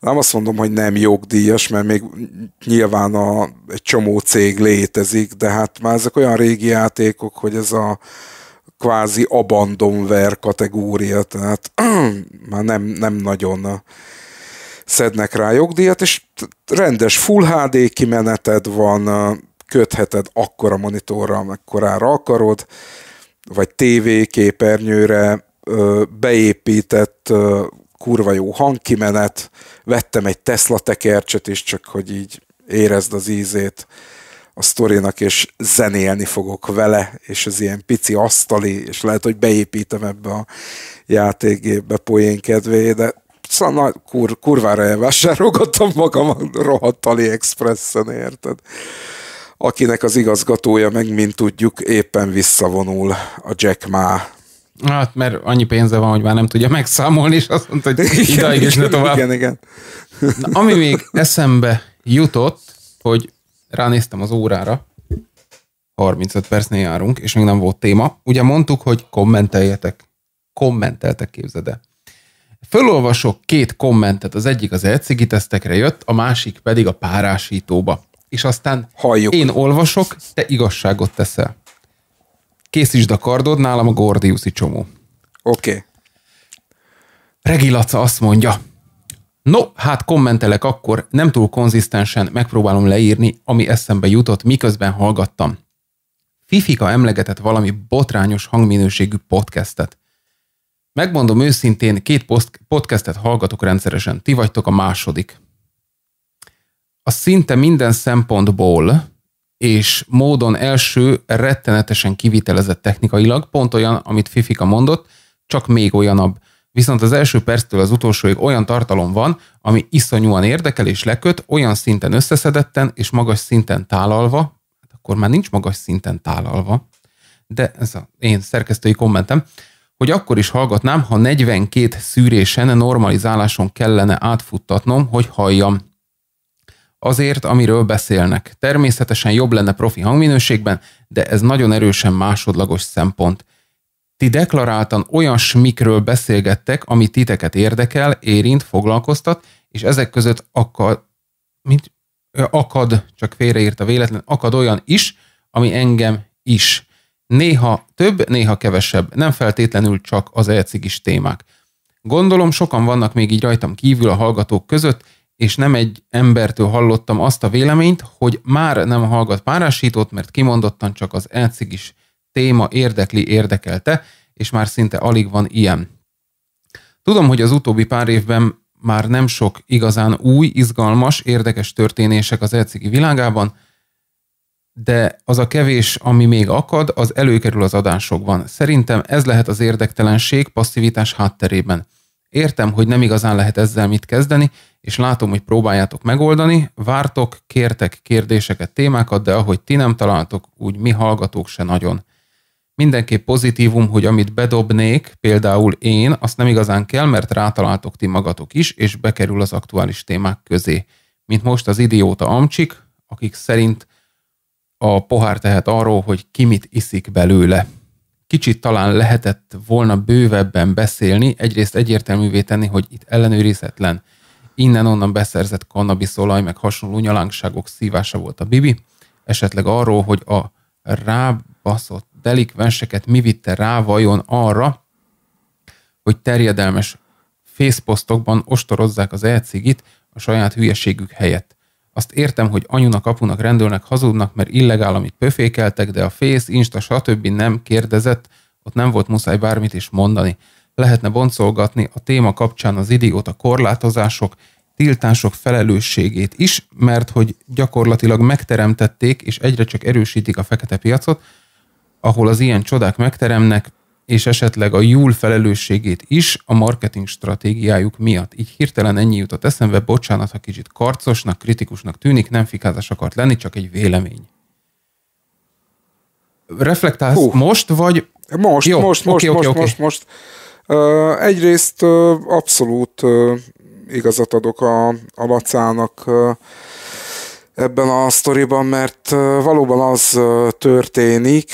nem azt mondom, hogy nem jogdíjas, mert még nyilván a, egy csomó cég létezik, de hát már ezek olyan régi játékok, hogy ez a kvázi abandonware kategória, tehát már nem, nem nagyon szednek rá jogdíjat, és rendes full HD kimeneted van, kötheted akkora monitorra, amekkorára akarod, vagy TV képernyőre, beépített kurva jó hangkimenet, vettem egy Tesla tekercset is, csak hogy így érezd az ízét, a sztorinak, és zenélni fogok vele, és az ilyen pici asztali, és lehet, hogy beépítem ebbe a játékébe poén kedvéért, de szóval kur, kurvára elvásárolgattam magam a rohadt AliExpressen, érted? Akinek az igazgatója meg, mint tudjuk, éppen visszavonul a Jack Ma Hát, mert annyi pénze van, hogy már nem tudja megszámolni, és azt mondta, hogy igen, idáig és ne tovább. Igen, igen. Na, ami még eszembe jutott, hogy ránéztem az órára, 35 percnél járunk, és még nem volt téma. Ugye mondtuk, hogy kommenteljetek. Kommenteltek, képzede. Fölolvasok két kommentet, az egyik az elcigi tesztekre jött, a másik pedig a párásítóba. És aztán Halljuk. én olvasok, te igazságot teszel. Készítsd a kardod, nálam a Gordiuszi csomó. Oké. Okay. Regilaca azt mondja, No, hát kommentelek akkor, nem túl konzisztensen megpróbálom leírni, ami eszembe jutott, miközben hallgattam. Fifika emlegetett valami botrányos hangminőségű podcastet. Megmondom őszintén, két podcastet hallgatok rendszeresen, ti vagytok a második. A szinte minden szempontból és módon első rettenetesen kivitelezett technikailag, pont olyan, amit Fifika mondott, csak még olyanabb. Viszont az első perctől az utolsóig olyan tartalom van, ami iszonyúan érdekel és leköt, olyan szinten összeszedetten és magas szinten tálalva, hát akkor már nincs magas szinten tálalva, de ez a én szerkesztői kommentem, hogy akkor is hallgatnám, ha 42 szűrésen, normalizáláson kellene átfuttatnom, hogy halljam. Azért, amiről beszélnek. Természetesen jobb lenne profi hangminőségben, de ez nagyon erősen másodlagos szempont. Ti deklaráltan olyan smikről beszélgettek, ami titeket érdekel, érint, foglalkoztat, és ezek között akad, mint, akad, csak a véletlen, akad olyan is, ami engem is. Néha több, néha kevesebb, nem feltétlenül csak az elcigis témák. Gondolom sokan vannak még így rajtam kívül a hallgatók között, és nem egy embertől hallottam azt a véleményt, hogy már nem hallgat párásítót, mert kimondottan csak az elcigis téma érdekli, érdekelte, és már szinte alig van ilyen. Tudom, hogy az utóbbi pár évben már nem sok igazán új, izgalmas, érdekes történések az elcigi világában, de az a kevés, ami még akad, az előkerül az adásokban. Szerintem ez lehet az érdektelenség passzivitás hátterében. Értem, hogy nem igazán lehet ezzel mit kezdeni, és látom, hogy próbáljátok megoldani, vártok, kértek kérdéseket, témákat, de ahogy ti nem találtok, úgy mi hallgatók se nagyon mindenképp pozitívum, hogy amit bedobnék, például én, azt nem igazán kell, mert rátaláltok ti magatok is, és bekerül az aktuális témák közé. Mint most az idióta amcsik, akik szerint a pohár tehet arról, hogy ki mit iszik belőle. Kicsit talán lehetett volna bővebben beszélni, egyrészt egyértelművé tenni, hogy itt ellenőrizhetlen innen-onnan beszerzett kannabiszolaj, meg hasonló nyalánkságok szívása volt a bibi, esetleg arról, hogy a rábaszott delikvenseket mi vitte rá vajon arra, hogy terjedelmes fészposztokban ostorozzák az elcigit a saját hülyeségük helyett. Azt értem, hogy anyunak, apunak, rendőrnek hazudnak, mert illegál, amit pöfékeltek, de a fész, insta, stb. nem kérdezett, ott nem volt muszáj bármit is mondani. Lehetne boncolgatni a téma kapcsán az a korlátozások, tiltások felelősségét is, mert hogy gyakorlatilag megteremtették és egyre csak erősítik a fekete piacot, ahol az ilyen csodák megteremnek, és esetleg a júl felelősségét is a marketing stratégiájuk miatt. Így hirtelen ennyi jutott eszembe, bocsánat, ha kicsit karcosnak, kritikusnak tűnik, nem fikázás akart lenni, csak egy vélemény. Reflektálsz Hú. most, vagy... Most, Jó, most, okay, most, okay, most, most, most. Uh, egyrészt uh, abszolút uh, igazat adok a, a Lacának. Uh, ebben a sztoriban, mert valóban az történik,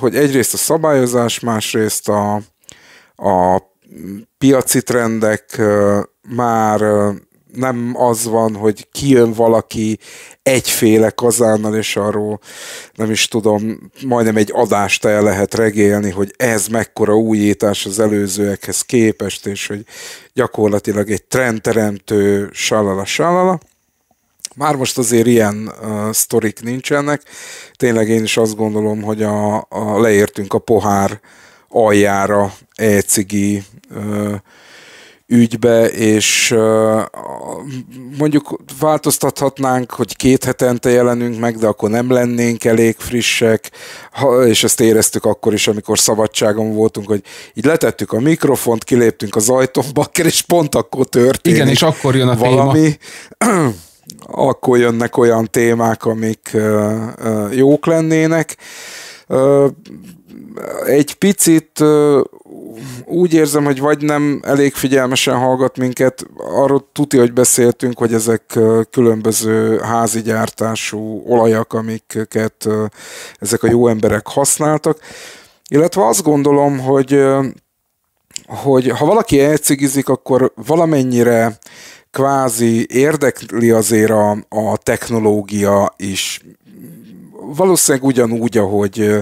hogy egyrészt a szabályozás, másrészt a, a piaci trendek már nem az van, hogy kijön valaki egyféle kazánnal, és arról nem is tudom, majdnem egy adást el lehet regélni, hogy ez mekkora újítás az előzőekhez képest, és hogy gyakorlatilag egy trendteremtő salala salala, már most azért ilyen uh, sztorik nincsenek. Tényleg én is azt gondolom, hogy a, a leértünk a pohár aljára ecigi uh, ügybe, és uh, mondjuk változtathatnánk, hogy két hetente jelenünk meg, de akkor nem lennénk elég frissek, ha, és ezt éreztük akkor is, amikor szabadságon voltunk, hogy így letettük a mikrofont, kiléptünk az ajtóba, és pont akkor történt. Igen, és akkor jön a valami. téma akkor jönnek olyan témák, amik jók lennének. Egy picit úgy érzem, hogy vagy nem elég figyelmesen hallgat minket, arról tuti, hogy beszéltünk, hogy ezek különböző házi gyártású olajak, amiket ezek a jó emberek használtak. Illetve azt gondolom, hogy hogy ha valaki elcigizik, akkor valamennyire kvázi érdekli azért a, a technológia is, valószínűleg ugyanúgy, ahogy,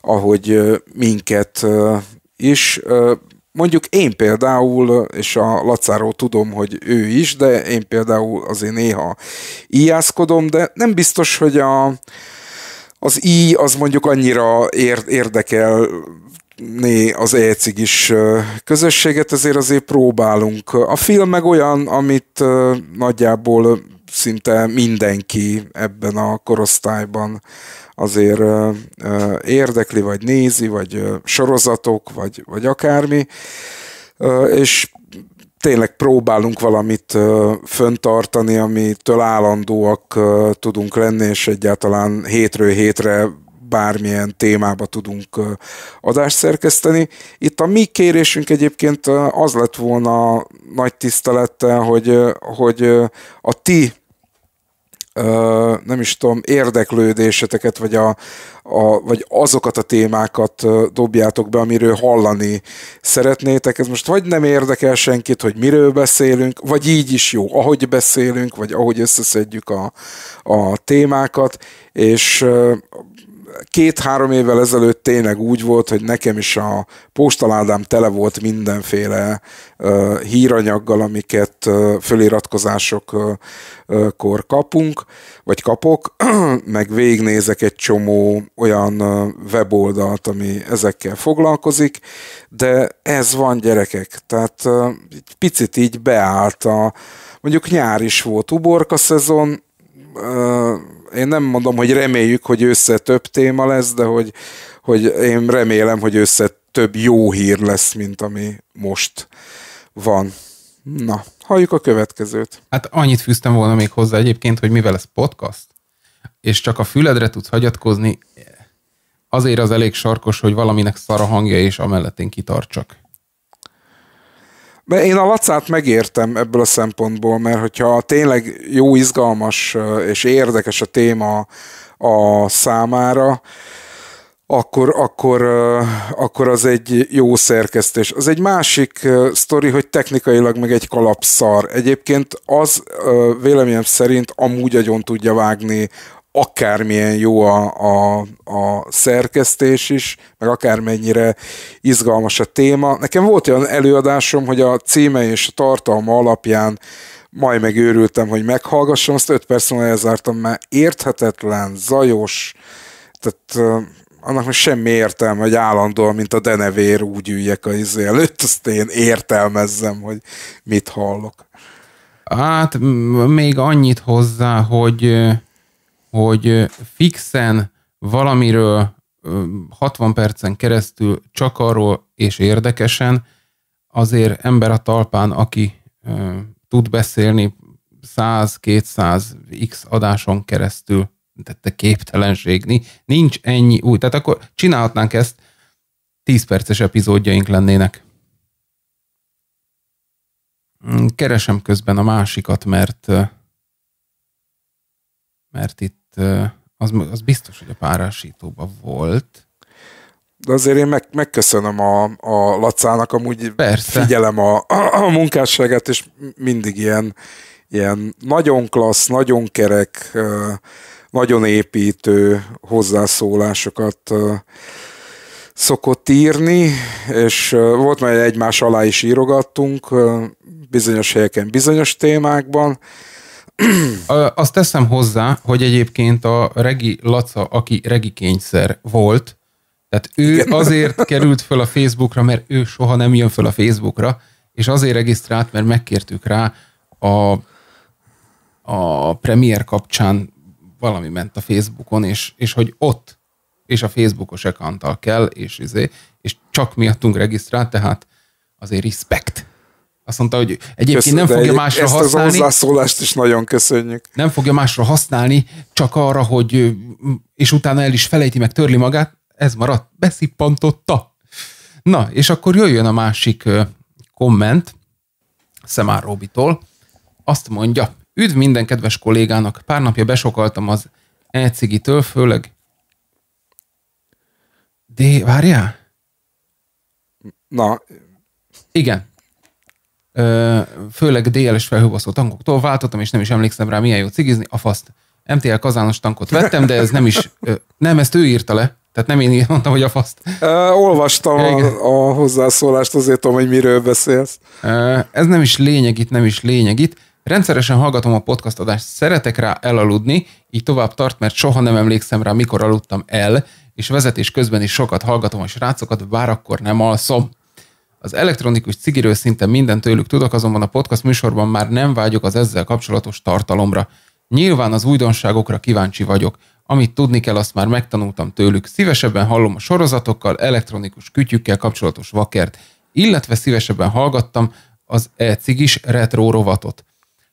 ahogy minket is. Mondjuk én például, és a Lacáról tudom, hogy ő is, de én például azért néha íjászkodom, de nem biztos, hogy a, az íj az mondjuk annyira érdekel az ECIG is közösséget, ezért azért próbálunk. A film meg olyan, amit nagyjából szinte mindenki ebben a korosztályban azért érdekli, vagy nézi, vagy sorozatok, vagy, vagy akármi, és tényleg próbálunk valamit föntartani, amitől állandóak tudunk lenni, és egyáltalán hétről hétre bármilyen témába tudunk adást szerkeszteni. Itt a mi kérésünk egyébként az lett volna nagy tisztelettel, hogy, hogy a ti nem is tudom, érdeklődéseteket, vagy, a, a, vagy azokat a témákat dobjátok be, amiről hallani szeretnétek. Ez most vagy nem érdekel senkit, hogy miről beszélünk, vagy így is jó, ahogy beszélünk, vagy ahogy összeszedjük a, a témákat, és két-három évvel ezelőtt tényleg úgy volt, hogy nekem is a postaládám tele volt mindenféle uh, híranyaggal, amiket uh, föliratkozásokkor uh, kapunk, vagy kapok, meg végignézek egy csomó olyan weboldalt, ami ezekkel foglalkozik, de ez van gyerekek, tehát egy picit így beállt a, mondjuk nyár is volt uborka szezon, én nem mondom, hogy reméljük, hogy össze több téma lesz, de hogy, hogy én remélem, hogy össze több jó hír lesz, mint ami most van. Na, halljuk a következőt. Hát annyit fűztem volna még hozzá egyébként, hogy mivel ez podcast, és csak a füledre tudsz hagyatkozni, azért az elég sarkos, hogy valaminek szar a hangja, és amellett én kitartsak. De én a Lacát megértem ebből a szempontból, mert hogyha tényleg jó, izgalmas és érdekes a téma a számára, akkor, akkor, akkor az egy jó szerkesztés. Az egy másik sztori, hogy technikailag meg egy kalapszar. Egyébként az véleményem szerint amúgy agyon tudja vágni akármilyen jó a, a, a szerkesztés is, meg akármennyire izgalmas a téma. Nekem volt olyan előadásom, hogy a címe és a tartalma alapján majd megőrültem, hogy meghallgassam, azt öt perc múlva elzártam, mert érthetetlen, zajos, tehát annak most semmi értelme, hogy állandóan, mint a denevér úgy üljek a izé előtt, azt én értelmezzem, hogy mit hallok. Hát még annyit hozzá, hogy hogy fixen valamiről 60 percen keresztül csak arról és érdekesen, azért ember a talpán, aki tud beszélni 100-200 x adáson keresztül, tette képtelenségni. képtelenség, nincs ennyi új. Tehát akkor csinálhatnánk ezt, 10 perces epizódjaink lennének. Mm, keresem közben a másikat, mert mert itt Hát, az, az biztos, hogy a párásítóban volt. De azért én meg, megköszönöm a, a Lacának, amúgy Persze. figyelem a, a, a munkásságát, és mindig ilyen, ilyen nagyon klassz, nagyon kerek, nagyon építő hozzászólásokat szokott írni, és volt már egymás alá is írogattunk bizonyos helyeken, bizonyos témákban, azt teszem hozzá, hogy egyébként a Regi Laca, aki Regi kényszer volt, tehát ő Igen. azért került föl a Facebookra, mert ő soha nem jön föl a Facebookra, és azért regisztrált, mert megkértük rá a, a premier kapcsán valami ment a Facebookon, és, és hogy ott, és a Facebookos ekantal kell, és, izé, és csak miattunk regisztrált, tehát azért respekt. Azt mondta, hogy egyébként Köszön, nem fogja másra ezt használni. Ezt az hozzászólást is nagyon köszönjük. Nem fogja másra használni, csak arra, hogy és utána el is felejti, meg törli magát. Ez maradt, beszippantotta. Na, és akkor jöjjön a másik komment Szemár Robitól. Azt mondja, üdv minden kedves kollégának, pár napja besokaltam az e-cigitől, főleg de várjál? Na. Igen főleg DLS felhőbaszó tankoktól váltottam, és nem is emlékszem rá, milyen jó cigizni, a faszt. MTL kazános tankot vettem, de ez nem is, nem, ezt ő írta le, tehát nem én mondtam, hogy a faszt. Uh, olvastam a, a hozzászólást, azért tudom, hogy miről beszélsz. Uh, ez nem is lényeg itt, nem is lényeg itt. Rendszeresen hallgatom a podcast adást, szeretek rá elaludni, így tovább tart, mert soha nem emlékszem rá, mikor aludtam el, és vezetés közben is sokat hallgatom a srácokat, bár akkor nem alszom. Az elektronikus cigiről szinte minden tőlük tudok, azonban a podcast műsorban már nem vágyok az ezzel kapcsolatos tartalomra. Nyilván az újdonságokra kíváncsi vagyok. Amit tudni kell, azt már megtanultam tőlük. Szívesebben hallom a sorozatokkal, elektronikus kütyükkel kapcsolatos vakert, illetve szívesebben hallgattam az e-cigis retro rovatot.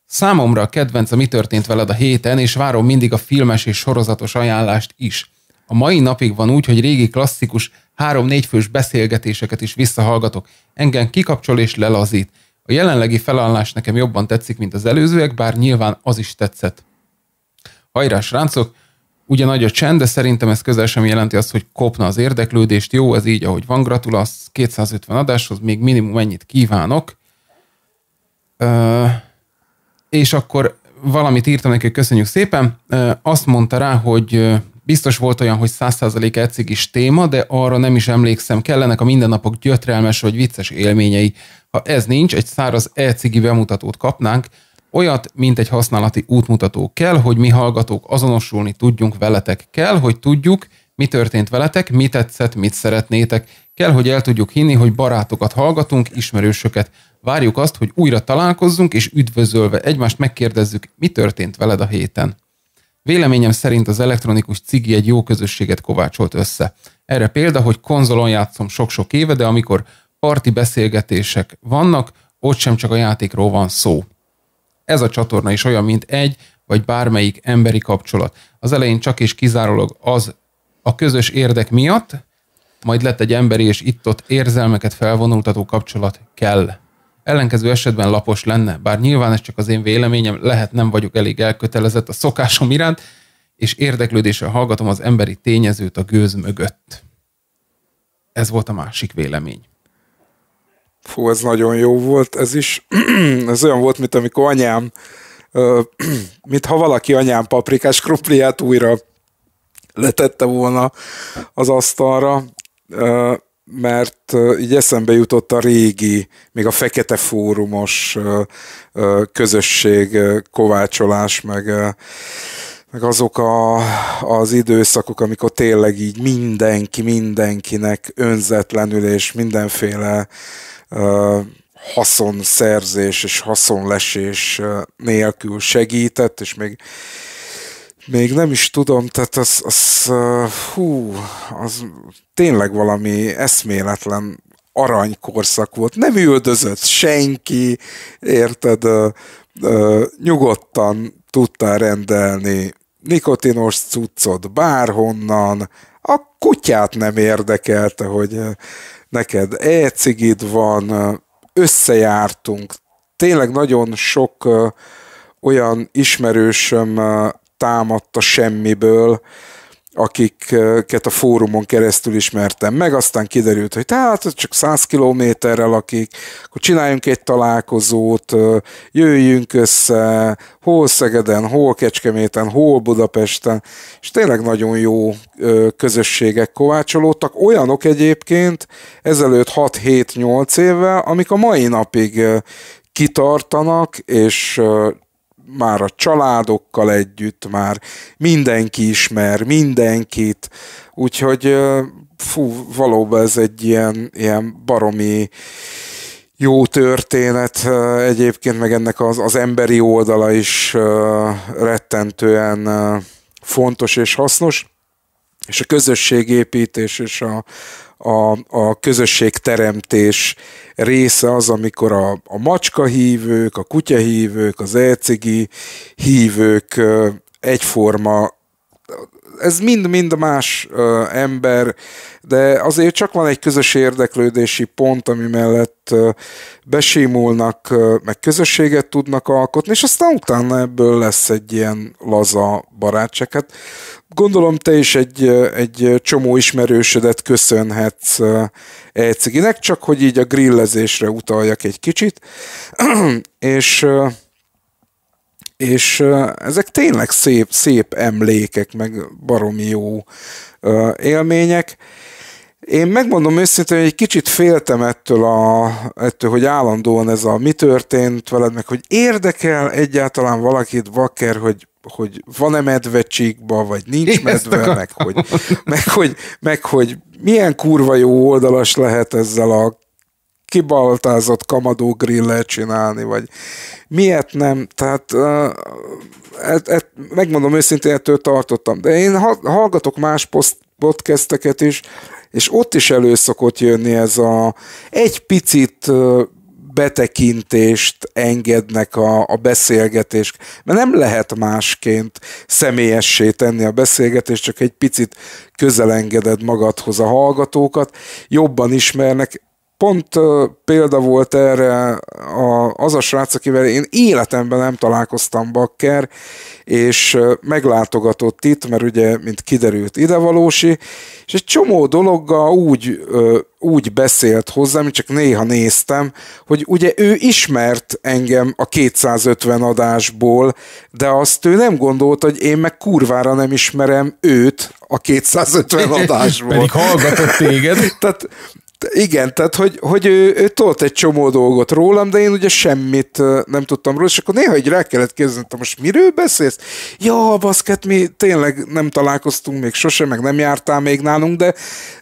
Számomra a kedvenc a Mi történt veled a héten, és várom mindig a filmes és sorozatos ajánlást is. A mai napig van úgy, hogy régi klasszikus három-négy fős beszélgetéseket is visszahallgatok. Engem kikapcsol és lelazít. A jelenlegi felállás nekem jobban tetszik, mint az előzőek, bár nyilván az is tetszett. Hajrá, srácok! Ugye nagy a csend, de szerintem ez közel sem jelenti azt, hogy kopna az érdeklődést. Jó, ez így, ahogy van. Gratulasz 250 adáshoz, még minimum ennyit kívánok. Uh, és akkor valamit írtam neki, hogy köszönjük szépen. Uh, azt mondta rá, hogy Biztos volt olyan, hogy 100% ecig is téma, de arra nem is emlékszem, kellenek a mindennapok gyötrelmes vagy vicces élményei. Ha ez nincs, egy száraz ecigi bemutatót kapnánk, olyat, mint egy használati útmutató. Kell, hogy mi hallgatók azonosulni tudjunk veletek. Kell, hogy tudjuk, mi történt veletek, mi tetszett, mit szeretnétek. Kell, hogy el tudjuk hinni, hogy barátokat hallgatunk, ismerősöket. Várjuk azt, hogy újra találkozzunk, és üdvözölve egymást megkérdezzük, mi történt veled a héten. Véleményem szerint az elektronikus cigi egy jó közösséget kovácsolt össze. Erre példa, hogy konzolon játszom sok-sok éve, de amikor parti beszélgetések vannak, ott sem csak a játékról van szó. Ez a csatorna is olyan, mint egy vagy bármelyik emberi kapcsolat. Az elején csak és kizárólag az a közös érdek miatt, majd lett egy emberi és itt-ott érzelmeket felvonultató kapcsolat kell. Ellenkező esetben lapos lenne, bár nyilván ez csak az én véleményem, lehet nem vagyok elég elkötelezett a szokásom iránt, és érdeklődéssel hallgatom az emberi tényezőt a gőz mögött. Ez volt a másik vélemény. Fú, ez nagyon jó volt, ez is, ez olyan volt, mint amikor anyám, ha valaki anyám paprikás krumpliát újra letette volna az asztalra mert így eszembe jutott a régi, még a fekete fórumos közösség kovácsolás, meg, meg azok a, az időszakok, amikor tényleg így mindenki mindenkinek önzetlenül és mindenféle haszonszerzés és haszonlesés nélkül segített, és még még nem is tudom, tehát az, az hú, az tényleg valami eszméletlen aranykorszak volt. Nem üldözött senki, érted? Ö, ö, nyugodtan tudtál rendelni nikotinos cuccot bárhonnan, a kutyát nem érdekelte, hogy neked e-cigid van, összejártunk. Tényleg nagyon sok olyan ismerősöm támadt a semmiből, akiket a fórumon keresztül ismertem meg, aztán kiderült, hogy tehát csak 100 kilométerre lakik, akkor csináljunk egy találkozót, jöjjünk össze, hol Szegeden, hol Kecskeméten, hol Budapesten, és tényleg nagyon jó közösségek kovácsolódtak, olyanok egyébként ezelőtt 6-7-8 évvel, amik a mai napig kitartanak, és már a családokkal együtt, már mindenki ismer mindenkit, úgyhogy fú, valóban ez egy ilyen, ilyen baromi jó történet, egyébként meg ennek az, az emberi oldala is rettentően fontos és hasznos, és a közösségépítés és a, a, a közösségteremtés része az, amikor a, a macska hívők, a kutyahívők, az ecigi hívők egyforma ez mind-mind más ö, ember, de azért csak van egy közös érdeklődési pont, ami mellett ö, besímulnak, ö, meg közösséget tudnak alkotni, és aztán utána ebből lesz egy ilyen laza barátság. Hát gondolom te is egy, egy csomó ismerősödet köszönhetsz Eciginek, csak hogy így a grillezésre utaljak egy kicsit, és és ezek tényleg szép, szép emlékek, meg baromi jó élmények. Én megmondom őszintén, hogy egy kicsit féltem ettől, a, ettől, hogy állandóan ez a mi történt veled, meg hogy érdekel egyáltalán valakit vakker, hogy hogy van-e medve csíkba, vagy nincs medve, meg hogy, meg, hogy, meg hogy milyen kurva jó oldalas lehet ezzel a kibaltázott kamadó grillet csinálni, vagy miért nem, tehát et, et, e, megmondom őszintén, ettől tartottam. De én hallgatok más podcasteket is, és ott is elő szokott jönni ez a egy picit betekintést engednek a, a beszélgetés, mert nem lehet másként személyessé tenni a beszélgetést, csak egy picit közel engeded magadhoz a hallgatókat, jobban ismernek, pont példa volt erre a, az a srác, akivel én életemben nem találkoztam bakker, és meglátogatott itt, mert ugye, mint kiderült, idevalósi, és egy csomó dologgal úgy, úgy beszélt hozzám, csak néha néztem, hogy ugye ő ismert engem a 250 adásból, de azt ő nem gondolt, hogy én meg kurvára nem ismerem őt a 250 adásból. Pedig hallgatott téged. Tehát igen, tehát hogy, hogy ő, ő tolt egy csomó dolgot rólam, de én ugye semmit nem tudtam róla, és akkor néha így rá kellett kérdezni, most miről beszélsz? Ja, baszket, mi tényleg nem találkoztunk még sose, meg nem jártál még nálunk, de,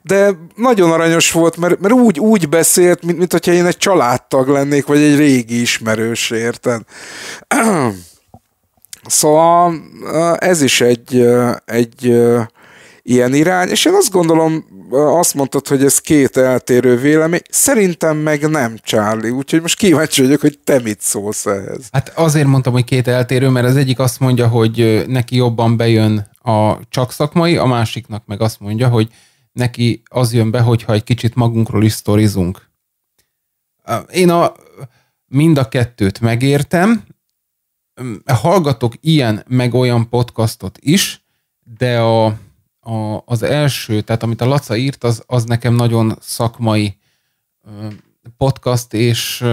de nagyon aranyos volt, mert, mert úgy, úgy beszélt, mint, mint hogyha én egy családtag lennék, vagy egy régi ismerős, érted? Szóval ez is egy, egy ilyen irány, és én azt gondolom, azt mondtad, hogy ez két eltérő vélemény, szerintem meg nem, Charlie, úgyhogy most kíváncsi vagyok, hogy te mit szólsz ehhez. Hát azért mondtam, hogy két eltérő, mert az egyik azt mondja, hogy neki jobban bejön a csak szakmai, a másiknak meg azt mondja, hogy neki az jön be, hogyha egy kicsit magunkról is sztorizunk. Én a, mind a kettőt megértem, hallgatok ilyen meg olyan podcastot is, de a, a, az első, tehát amit a Laca írt, az, az nekem nagyon szakmai podcast, és,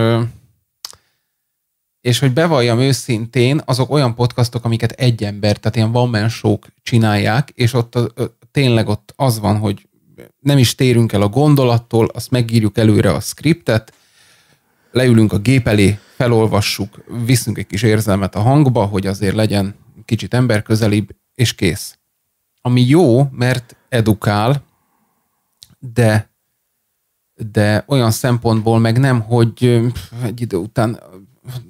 és hogy bevalljam őszintén, azok olyan podcastok, amiket egy ember, tehát ilyen one man csinálják, és ott a, tényleg ott az van, hogy nem is térünk el a gondolattól, azt megírjuk előre a skriptet, leülünk a gép elé, felolvassuk, viszünk egy kis érzelmet a hangba, hogy azért legyen kicsit emberközelibb, és kész ami jó, mert edukál, de de olyan szempontból meg nem, hogy egy idő után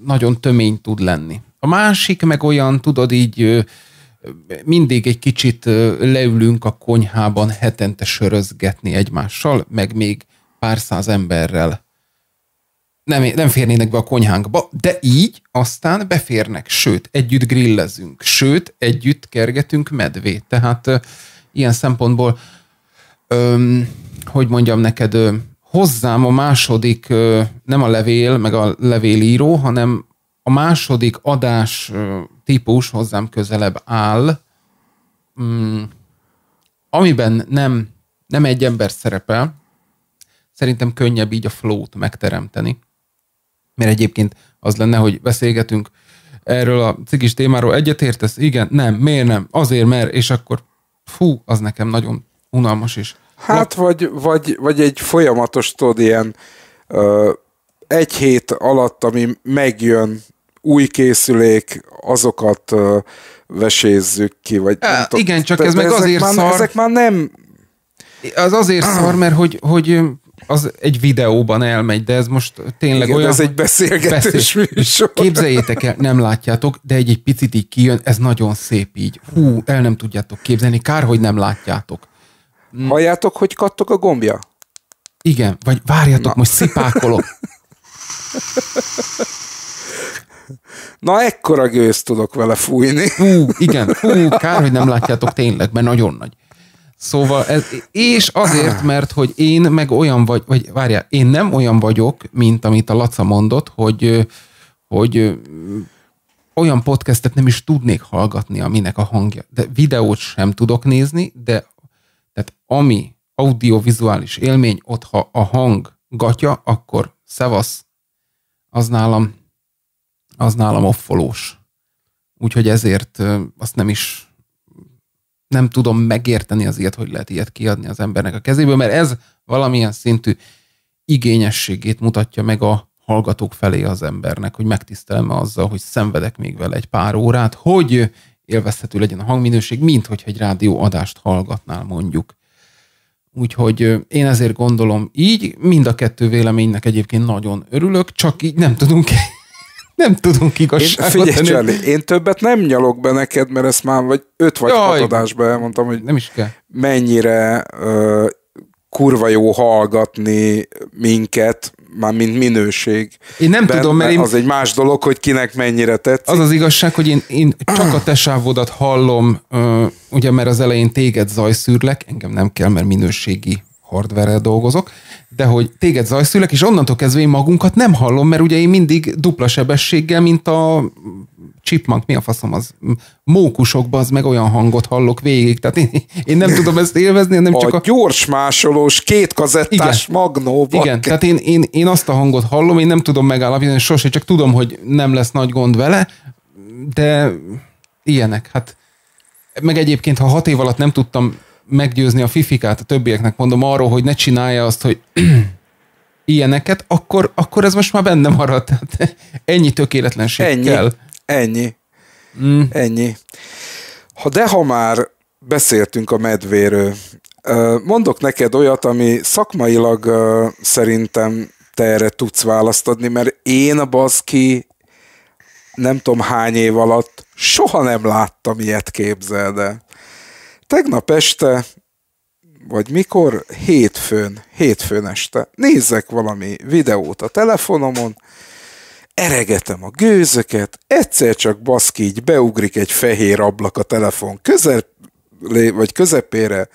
nagyon tömény tud lenni. A másik meg olyan, tudod, így mindig egy kicsit leülünk a konyhában hetente sörözgetni egymással, meg még pár száz emberrel nem, nem férnének be a konyhánkba, de így aztán beférnek, sőt, együtt grillezünk, sőt, együtt kergetünk medvét. Tehát ö, ilyen szempontból, ö, hogy mondjam neked, ö, hozzám a második, ö, nem a levél, meg a levélíró, hanem a második adás ö, típus hozzám közelebb áll, mm, amiben nem, nem egy ember szerepel, szerintem könnyebb így a flót megteremteni mert egyébként az lenne, hogy beszélgetünk erről a cigis témáról, egyetértesz? Igen, nem, miért nem? Azért, mert, és akkor fú, az nekem nagyon unalmas is. Hát, Na, vagy, vagy, vagy egy folyamatos, tudod, ilyen ö, egy hét alatt, ami megjön új készülék, azokat ö, vesézzük ki, vagy é, tudom. Igen, csak ez meg ezek azért már, szar. Ezek már nem... Az azért szar, mert hogy, hogy az egy videóban elmegy, de ez most tényleg Igen, olyan... ez egy beszélgetés, beszél. műsor. Képzeljétek el, nem látjátok, de egy, egy picit így kijön, ez nagyon szép így. Hú, el nem tudjátok képzelni, kár, hogy nem látjátok. Mm. Halljátok, hogy kattok a gombja? Igen, vagy várjatok, Na. most szipákolok. Na, ekkora gőzt tudok vele fújni. Hú, igen, hú, kár, hogy nem látjátok tényleg, mert nagyon nagy. Szóval ez, és azért, mert hogy én meg olyan vagy, vagy várjál, én nem olyan vagyok, mint amit a Laca mondott, hogy, hogy olyan podcastet nem is tudnék hallgatni, aminek a hangja. De videót sem tudok nézni, de tehát ami audiovizuális élmény, ott ha a hang gatya, akkor szevasz, az nálam, az nálam offolós. Úgyhogy ezért azt nem is nem tudom megérteni az ilyet, hogy lehet ilyet kiadni az embernek a kezéből, mert ez valamilyen szintű igényességét mutatja meg a hallgatók felé az embernek, hogy megtisztelem azzal, hogy szenvedek még vele egy pár órát, hogy élvezhető legyen a hangminőség, mint hogyha egy rádió adást hallgatnál mondjuk. Úgyhogy én ezért gondolom így, mind a kettő véleménynek egyébként nagyon örülök, csak így nem tudunk nem tudunk igazságot én, figyelj, Charlie, én többet nem nyalok be neked, mert ezt már vagy öt vagy Jaj, hat adásban elmondtam, hogy nem is kell. mennyire uh, kurva jó hallgatni minket, már mint minőség. Én nem benne, tudom, mert én... Az egy más dolog, hogy kinek mennyire tetszik. Az az igazság, hogy én, én csak a tesávodat hallom, uh, ugye mert az elején téged zajszűrlek, engem nem kell, mert minőségi hardware dolgozok, de hogy téged zajszülek, és onnantól kezdve én magunkat nem hallom, mert ugye én mindig dupla sebességgel, mint a chipmunk, mi a faszom az, mókusokban az meg olyan hangot hallok végig, tehát én, én nem tudom ezt élvezni, nem csak a... gyors másolós, két kazettás Igen. magnóban. Igen, tehát én, én, én azt a hangot hallom, én nem tudom megállapítani sose, csak tudom, hogy nem lesz nagy gond vele, de ilyenek, hát meg egyébként, ha hat év alatt nem tudtam meggyőzni a fifikát, a többieknek mondom arról, hogy ne csinálja azt, hogy ilyeneket, akkor, akkor ez most már benne marad. Tehát ennyi tökéletlenség ennyi, kell. Ennyi. Mm. Ennyi. Ha de ha már beszéltünk a medvéről, mondok neked olyat, ami szakmailag szerintem te erre tudsz választ adni, mert én a baszki nem tudom hány év alatt soha nem láttam ilyet, képzelde. Tegnap este, vagy mikor, hétfőn, hétfőn este, nézek valami videót a telefonomon, eregetem a gőzöket, egyszer csak baszki, így beugrik egy fehér ablak a telefon közel, vagy közepére,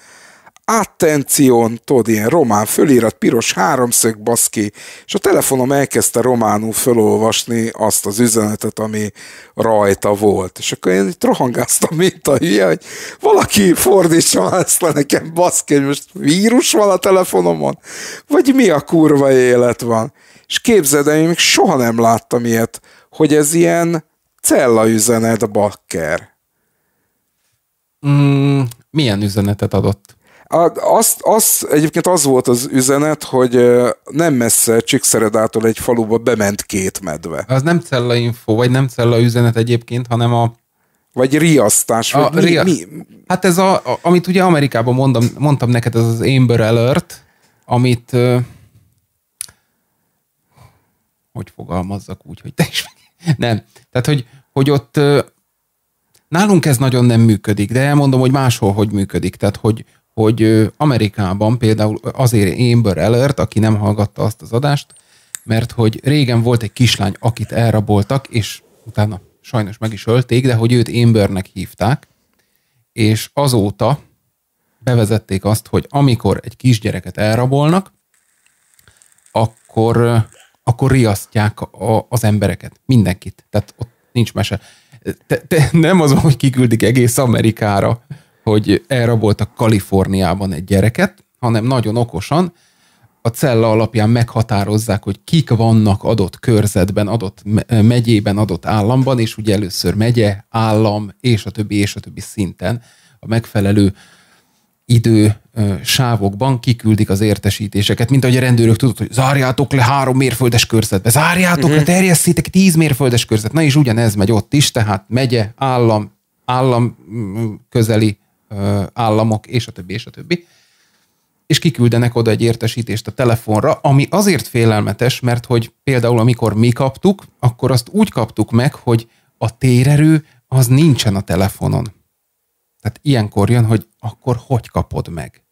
attention, tudod, ilyen román fölírat, piros háromszög, baszki, és a telefonom elkezdte románul fölolvasni azt az üzenetet, ami rajta volt. És akkor én itt rohangáztam, mint a hülye, hogy valaki fordítsa ezt le nekem, baszki, hogy most vírus van a telefonomon, vagy mi a kurva élet van. És képzeld én még soha nem láttam ilyet, hogy ez ilyen cella üzenet, bakker. Mm, milyen üzenetet adott? Hát azt, az, egyébként az volt az üzenet, hogy nem messze Csíkszeredától egy faluba bement két medve. Az nem cella info, vagy nem cella üzenet egyébként, hanem a... Vagy riasztás. A, vagy riaszt... mi, mi? Hát ez a, a, amit ugye Amerikában mondom, mondtam neked, ez az Amber Alert, amit... Hogy fogalmazzak úgy, hogy te is... Nem. Tehát, hogy, hogy ott Nálunk ez nagyon nem működik, de elmondom, hogy máshol hogy működik. Tehát, hogy, hogy Amerikában például azért Amber Alert, aki nem hallgatta azt az adást, mert hogy régen volt egy kislány, akit elraboltak, és utána sajnos meg is ölték, de hogy őt Ambernek hívták, és azóta bevezették azt, hogy amikor egy kisgyereket elrabolnak, akkor, akkor riasztják a, az embereket, mindenkit. Tehát ott nincs mese. Te, te, nem az, hogy kiküldik egész Amerikára hogy elraboltak Kaliforniában egy gyereket, hanem nagyon okosan a cella alapján meghatározzák, hogy kik vannak adott körzetben, adott megyében, adott államban, és ugye először megye, állam, és a többi, és a többi szinten a megfelelő idő sávokban kiküldik az értesítéseket, mint ahogy a rendőrök tudod, hogy zárjátok le három mérföldes körzetbe, zárjátok uh-huh. le, mhm. terjesszétek tíz mérföldes körzet. Na és ugyanez megy ott is, tehát megye, állam, állam mm, közeli államok, és a többi, és a többi. És kiküldenek oda egy értesítést a telefonra, ami azért félelmetes, mert hogy például amikor mi kaptuk, akkor azt úgy kaptuk meg, hogy a térerő az nincsen a telefonon. Tehát ilyenkor jön, hogy akkor hogy kapod meg?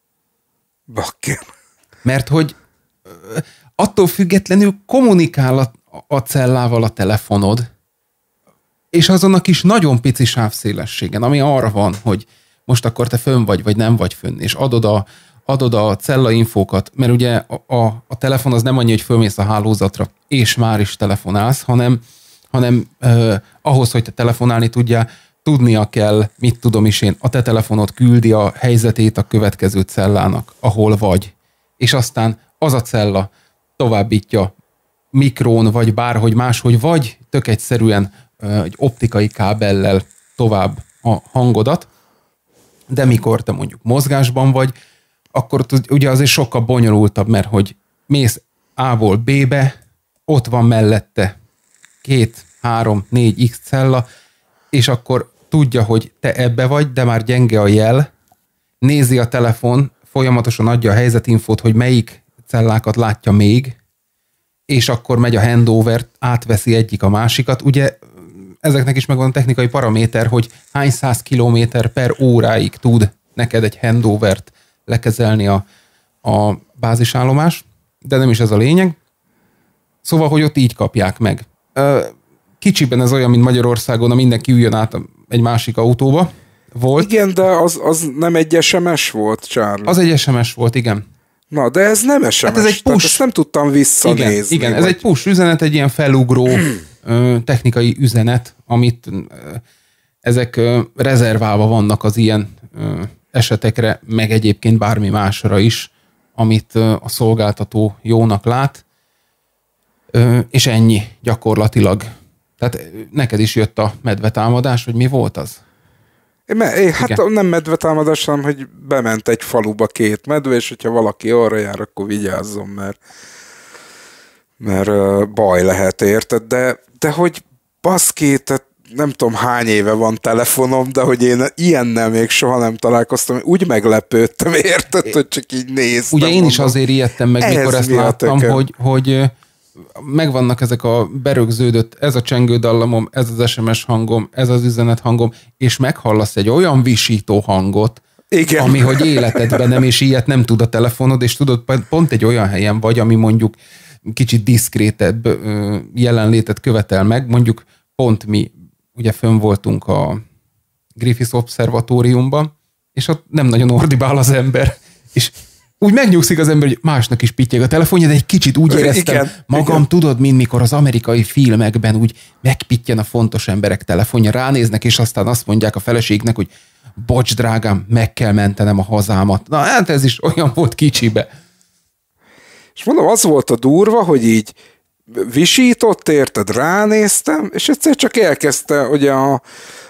Bakker. Mert hogy attól függetlenül kommunikál a, a cellával a telefonod, és azon a kis nagyon pici sávszélességen, ami arra van, hogy most akkor te fönn vagy, vagy nem vagy fönn, és adod a, adod a cella infókat, mert ugye a, a, a telefon az nem annyi, hogy fölmész a hálózatra, és már is telefonálsz, hanem, hanem eh, ahhoz, hogy te telefonálni tudjál, tudnia kell, mit tudom is én, a te telefonod küldi a helyzetét a következő cellának, ahol vagy. És aztán az a cella továbbítja mikrón, vagy bárhogy máshogy, vagy tök egyszerűen egy optikai kábellel tovább a hangodat, de mikor te mondjuk mozgásban vagy, akkor ugye azért sokkal bonyolultabb, mert hogy mész A-ból B-be, ott van mellette két, három, négy X cella, és akkor tudja, hogy te ebbe vagy, de már gyenge a jel, nézi a telefon, folyamatosan adja a helyzetinfót, hogy melyik cellákat látja még, és akkor megy a handover, átveszi egyik a másikat. Ugye ezeknek is megvan a technikai paraméter, hogy hány száz kilométer per óráig tud neked egy handovert lekezelni a, a bázisállomás, de nem is ez a lényeg. Szóval, hogy ott így kapják meg. Kicsiben ez olyan, mint Magyarországon, a mindenki üljön át egy másik autóba. Volt. Igen, de az, az nem egy SMS volt, Csárl. Az egy SMS volt, igen. Na, de ez nem SMS. Hát ez egy push. Tehát ezt nem tudtam visszanézni. Igen, igen vagy. ez egy push üzenet, egy ilyen felugró technikai üzenet, amit ezek rezerválva vannak az ilyen esetekre, meg egyébként bármi másra is, amit a szolgáltató jónak lát, és ennyi gyakorlatilag. Tehát neked is jött a medvetámadás, hogy mi volt az? é, hát Igen. nem medvetámadás, hanem hogy bement egy faluba két medve, és hogyha valaki arra jár, akkor vigyázzon, mert mert baj lehet, érted? De, de hogy baszki, tehát nem tudom hány éve van telefonom, de hogy én ilyennel még soha nem találkoztam, úgy meglepődtem, érted, hogy csak így néztem. Ugye én is azért ijedtem meg, ez mikor ezt láttam, hogy, hogy megvannak ezek a berögződött, ez a csengődallamom, ez az SMS hangom, ez az üzenet hangom, és meghallasz egy olyan visító hangot, igen. Ami, hogy életedben nem, és ilyet nem tud a telefonod, és tudod, pont egy olyan helyen vagy, ami mondjuk kicsit diszkrétebb jelenlétet követel meg. Mondjuk pont mi ugye fönn voltunk a Griffith Obszervatóriumban, és ott nem nagyon ordibál az ember, és úgy megnyugszik az ember, hogy másnak is pittyeg a telefonja, de egy kicsit úgy éreztem igen, magam, igen. tudod, mint mikor az amerikai filmekben úgy megpittyen a fontos emberek telefonja, ránéznek, és aztán azt mondják a feleségnek, hogy bocs, drágám, meg kell mentenem a hazámat. Na, hát ez is olyan volt kicsibe. És mondom, az volt a durva, hogy így visított, érted, ránéztem, és egyszer csak elkezdte ugye a,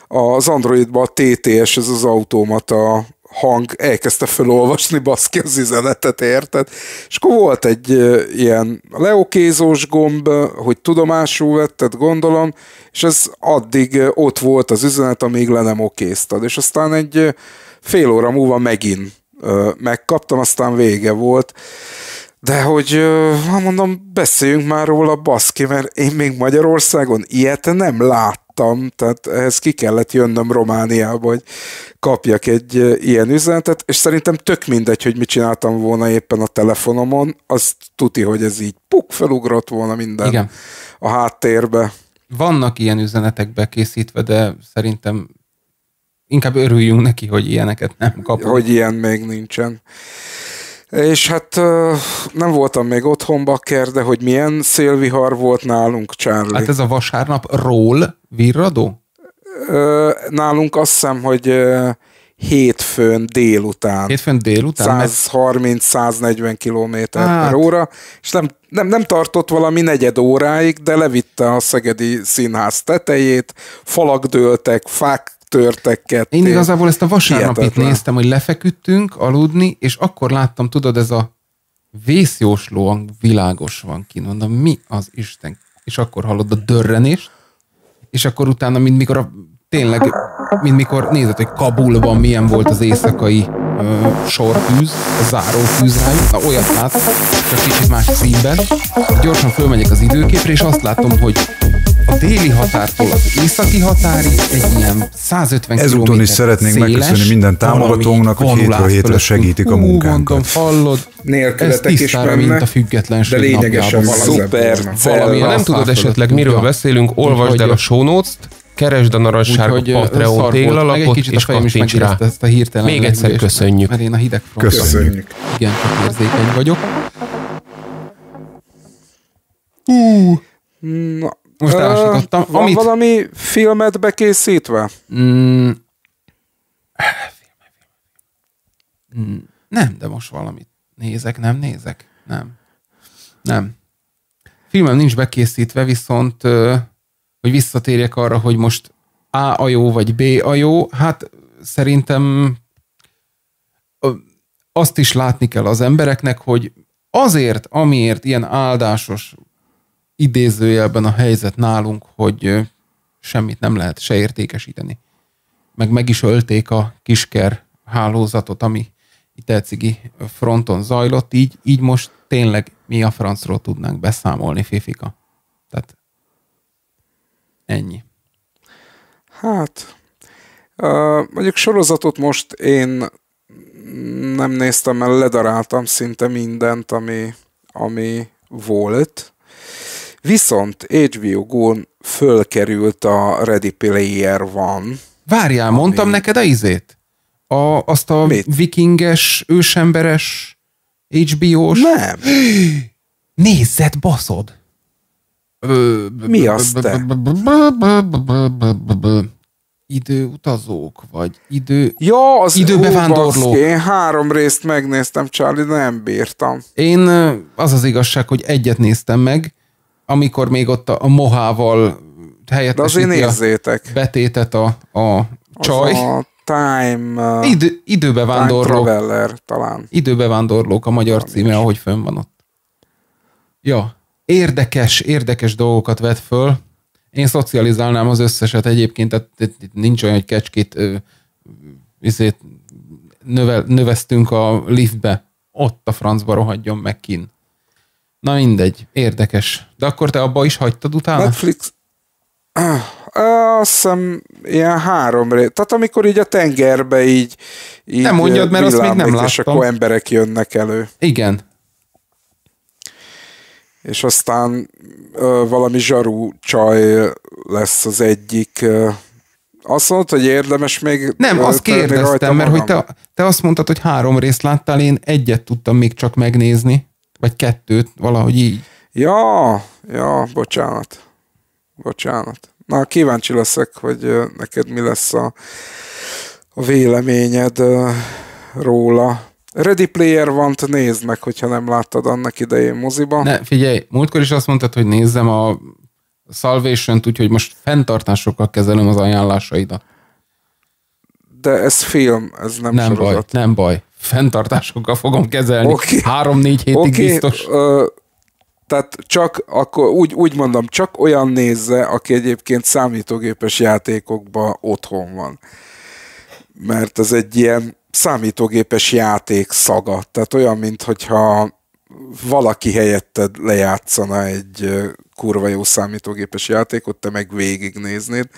az Androidban a TTS, ez az automata hang elkezdte felolvasni baszki az üzenetet, érted? És akkor volt egy ilyen leokézós gomb, hogy tudomásul vetted, gondolom, és ez addig ott volt az üzenet, amíg le nem okéztad. És aztán egy fél óra múlva megint megkaptam, aztán vége volt. De hogy, ha hát mondom, beszéljünk már róla, baszki, mert én még Magyarországon ilyet nem láttam, tehát ehhez ki kellett jönnöm Romániába, hogy kapjak egy ilyen üzenetet, és szerintem tök mindegy, hogy mit csináltam volna éppen a telefonomon, az tuti, hogy ez így puk, felugrott volna minden Igen. a háttérbe. Vannak ilyen üzenetekbe készítve, de szerintem inkább örüljünk neki, hogy ilyeneket nem kapunk. Hogy ilyen még nincsen. És hát nem voltam még otthon, bakker, de hogy milyen szélvihar volt nálunk, Charlie. Hát ez a vasárnap ról virradó? Nálunk azt hiszem, hogy hétfőn délután. Hétfőn délután? 130-140 km hát. per óra, és nem, nem, nem tartott valami negyed óráig, de levitte a Szegedi Színház tetejét, falak dőltek, fák törtek ketté. Én igazából ezt a vasárnapit Hihetetlen. néztem, hogy lefeküdtünk aludni, és akkor láttam, tudod, ez a vészjóslóan világos van kint. Mondom, mi az Isten? És akkor hallod a dörrenést, és akkor utána, mint mikor a, tényleg, mint mikor nézed, hogy Kabulban milyen volt az éjszakai ö, sortűz, a zárófűz rájuk, na olyat látsz, csak kicsit más színben. Gyorsan fölmegyek az időképre, és azt látom, hogy a déli határtól az északi határig egy ilyen 150 Ezúton is szeretnénk széles, megköszönni minden támogatónknak, hogy hétről hétre segítik a munkánkat. mondom, hallod, Ez tisztára, mint a függetlenség de lényegesen szuper, valami, nem tudod esetleg miről beszélünk, olvasd el a show notes keresd a narancssárga Patreon téglalapot, és kattints rá. Ezt a hirtelen Még egyszer köszönjük. Mert én a hideg Köszönjük. Igen, csak érzékeny vagyok. Uh. Na, most elsikadtam. Van Amit... valami filmet bekészítve? Mm. Nem, de most valamit nézek, nem nézek? Nem. Nem. Filmem nincs bekészítve, viszont hogy visszatérjek arra, hogy most A a jó, vagy B a jó, hát szerintem azt is látni kell az embereknek, hogy azért, amiért ilyen áldásos idézőjelben a helyzet nálunk, hogy semmit nem lehet se értékesíteni. Meg meg is ölték a kisker hálózatot, ami itt elcigi fronton zajlott, így, így most tényleg mi a francról tudnánk beszámolni, Fifika. Tehát ennyi. Hát, mondjuk sorozatot most én nem néztem, mert ledaráltam szinte mindent, ami, ami volt. Viszont HBO Go-n fölkerült a Ready Player One. Várjál, ami... mondtam neked a izét? A, azt a Mit? vikinges, ősemberes, HBO-s? Nem. Nézzed, baszod! Mi az te? Időutazók, vagy idő... Ja, az időbevándorlók. én három részt megnéztem, Charlie, de nem bírtam. Én az az igazság, hogy egyet néztem meg, amikor még ott a, mohával helyettesíti a nézzétek. betétet a, a csaj. Az a time... Uh, Idő, időbevándorlók. Time traveler, talán. Időbevándorlók a magyar talán címe, ahogy fönn van ott. Ja, érdekes, érdekes dolgokat vet föl. Én szocializálnám az összeset egyébként, tehát itt nincs olyan, hogy kecskét ö, növel, növeztünk a liftbe. Ott a francba rohadjon meg kint. Na mindegy, érdekes. De akkor te abba is hagytad utána? Netflix... azt hiszem ilyen három rész. Tehát amikor így a tengerbe így, így Nem mondjad, mert azt még nem láttam. És akkor emberek jönnek elő. Igen. És aztán ö, valami zsarú csaj lesz az egyik ö, azt mondtad, hogy érdemes még... Nem, azt kérdeztem, mert magam. hogy te, te azt mondtad, hogy három részt láttál, én egyet tudtam még csak megnézni vagy kettőt, valahogy így. Ja, ja, bocsánat. Bocsánat. Na, kíváncsi leszek, hogy neked mi lesz a, a véleményed róla. Ready Player van, nézd meg, hogyha nem láttad annak idején moziba. Ne, figyelj, múltkor is azt mondtad, hogy nézzem a Salvation-t, úgyhogy most fenntartásokkal kezelem az ajánlásaidat. De ez film, ez nem, nem sorozat. Baj, nem baj fenntartásokkal fogom kezelni. Okay. Három-négy hétig okay. biztos. Uh, tehát csak, akkor úgy, úgy mondom, csak olyan nézze, aki egyébként számítógépes játékokban otthon van. Mert ez egy ilyen számítógépes játék szaga. Tehát olyan, mintha valaki helyetted lejátszana egy kurva jó számítógépes játékot, te meg végignéznéd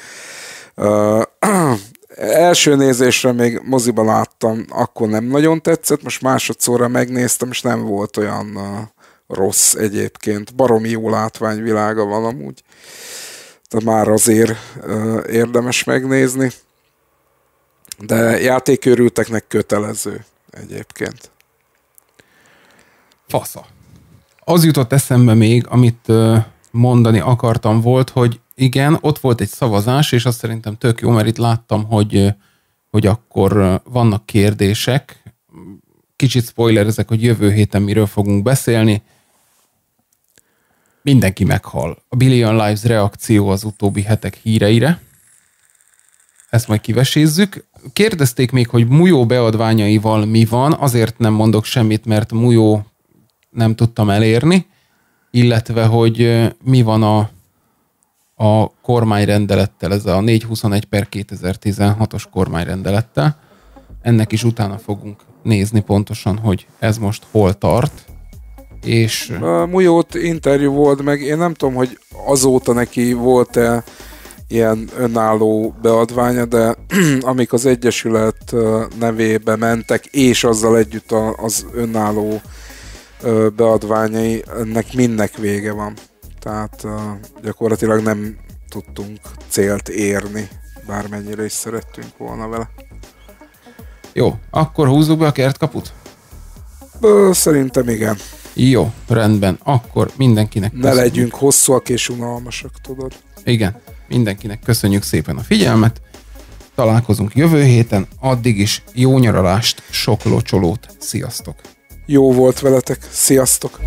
első nézésre még moziban láttam, akkor nem nagyon tetszett, most másodszorra megnéztem, és nem volt olyan rossz egyébként. Baromi jó látványvilága van amúgy. De már azért érdemes megnézni. De játékőrülteknek kötelező egyébként. Fasza. Az jutott eszembe még, amit mondani akartam volt, hogy igen, ott volt egy szavazás, és azt szerintem tök jó, mert itt láttam, hogy, hogy akkor vannak kérdések, kicsit spoiler ezek, hogy jövő héten miről fogunk beszélni, mindenki meghal. A Billion Lives reakció az utóbbi hetek híreire, ezt majd kivesézzük. Kérdezték még, hogy Mujó beadványaival mi van, azért nem mondok semmit, mert Mujó nem tudtam elérni, illetve, hogy mi van a a kormányrendelettel, ez a 421 per 2016-os kormányrendelettel. Ennek is utána fogunk nézni pontosan, hogy ez most hol tart, és... Mújót interjú volt, meg én nem tudom, hogy azóta neki volt-e ilyen önálló beadványa, de amik az Egyesület nevébe mentek, és azzal együtt az önálló beadványai, ennek mindnek vége van tehát gyakorlatilag nem tudtunk célt érni, bármennyire is szerettünk volna vele. Jó, akkor húzzuk be a kertkaput? szerintem igen. Jó, rendben. Akkor mindenkinek köszönjük. Ne legyünk hosszúak és unalmasak, tudod. Igen, mindenkinek köszönjük szépen a figyelmet. Találkozunk jövő héten, addig is jó nyaralást, sok locsolót, sziasztok! Jó volt veletek, sziasztok!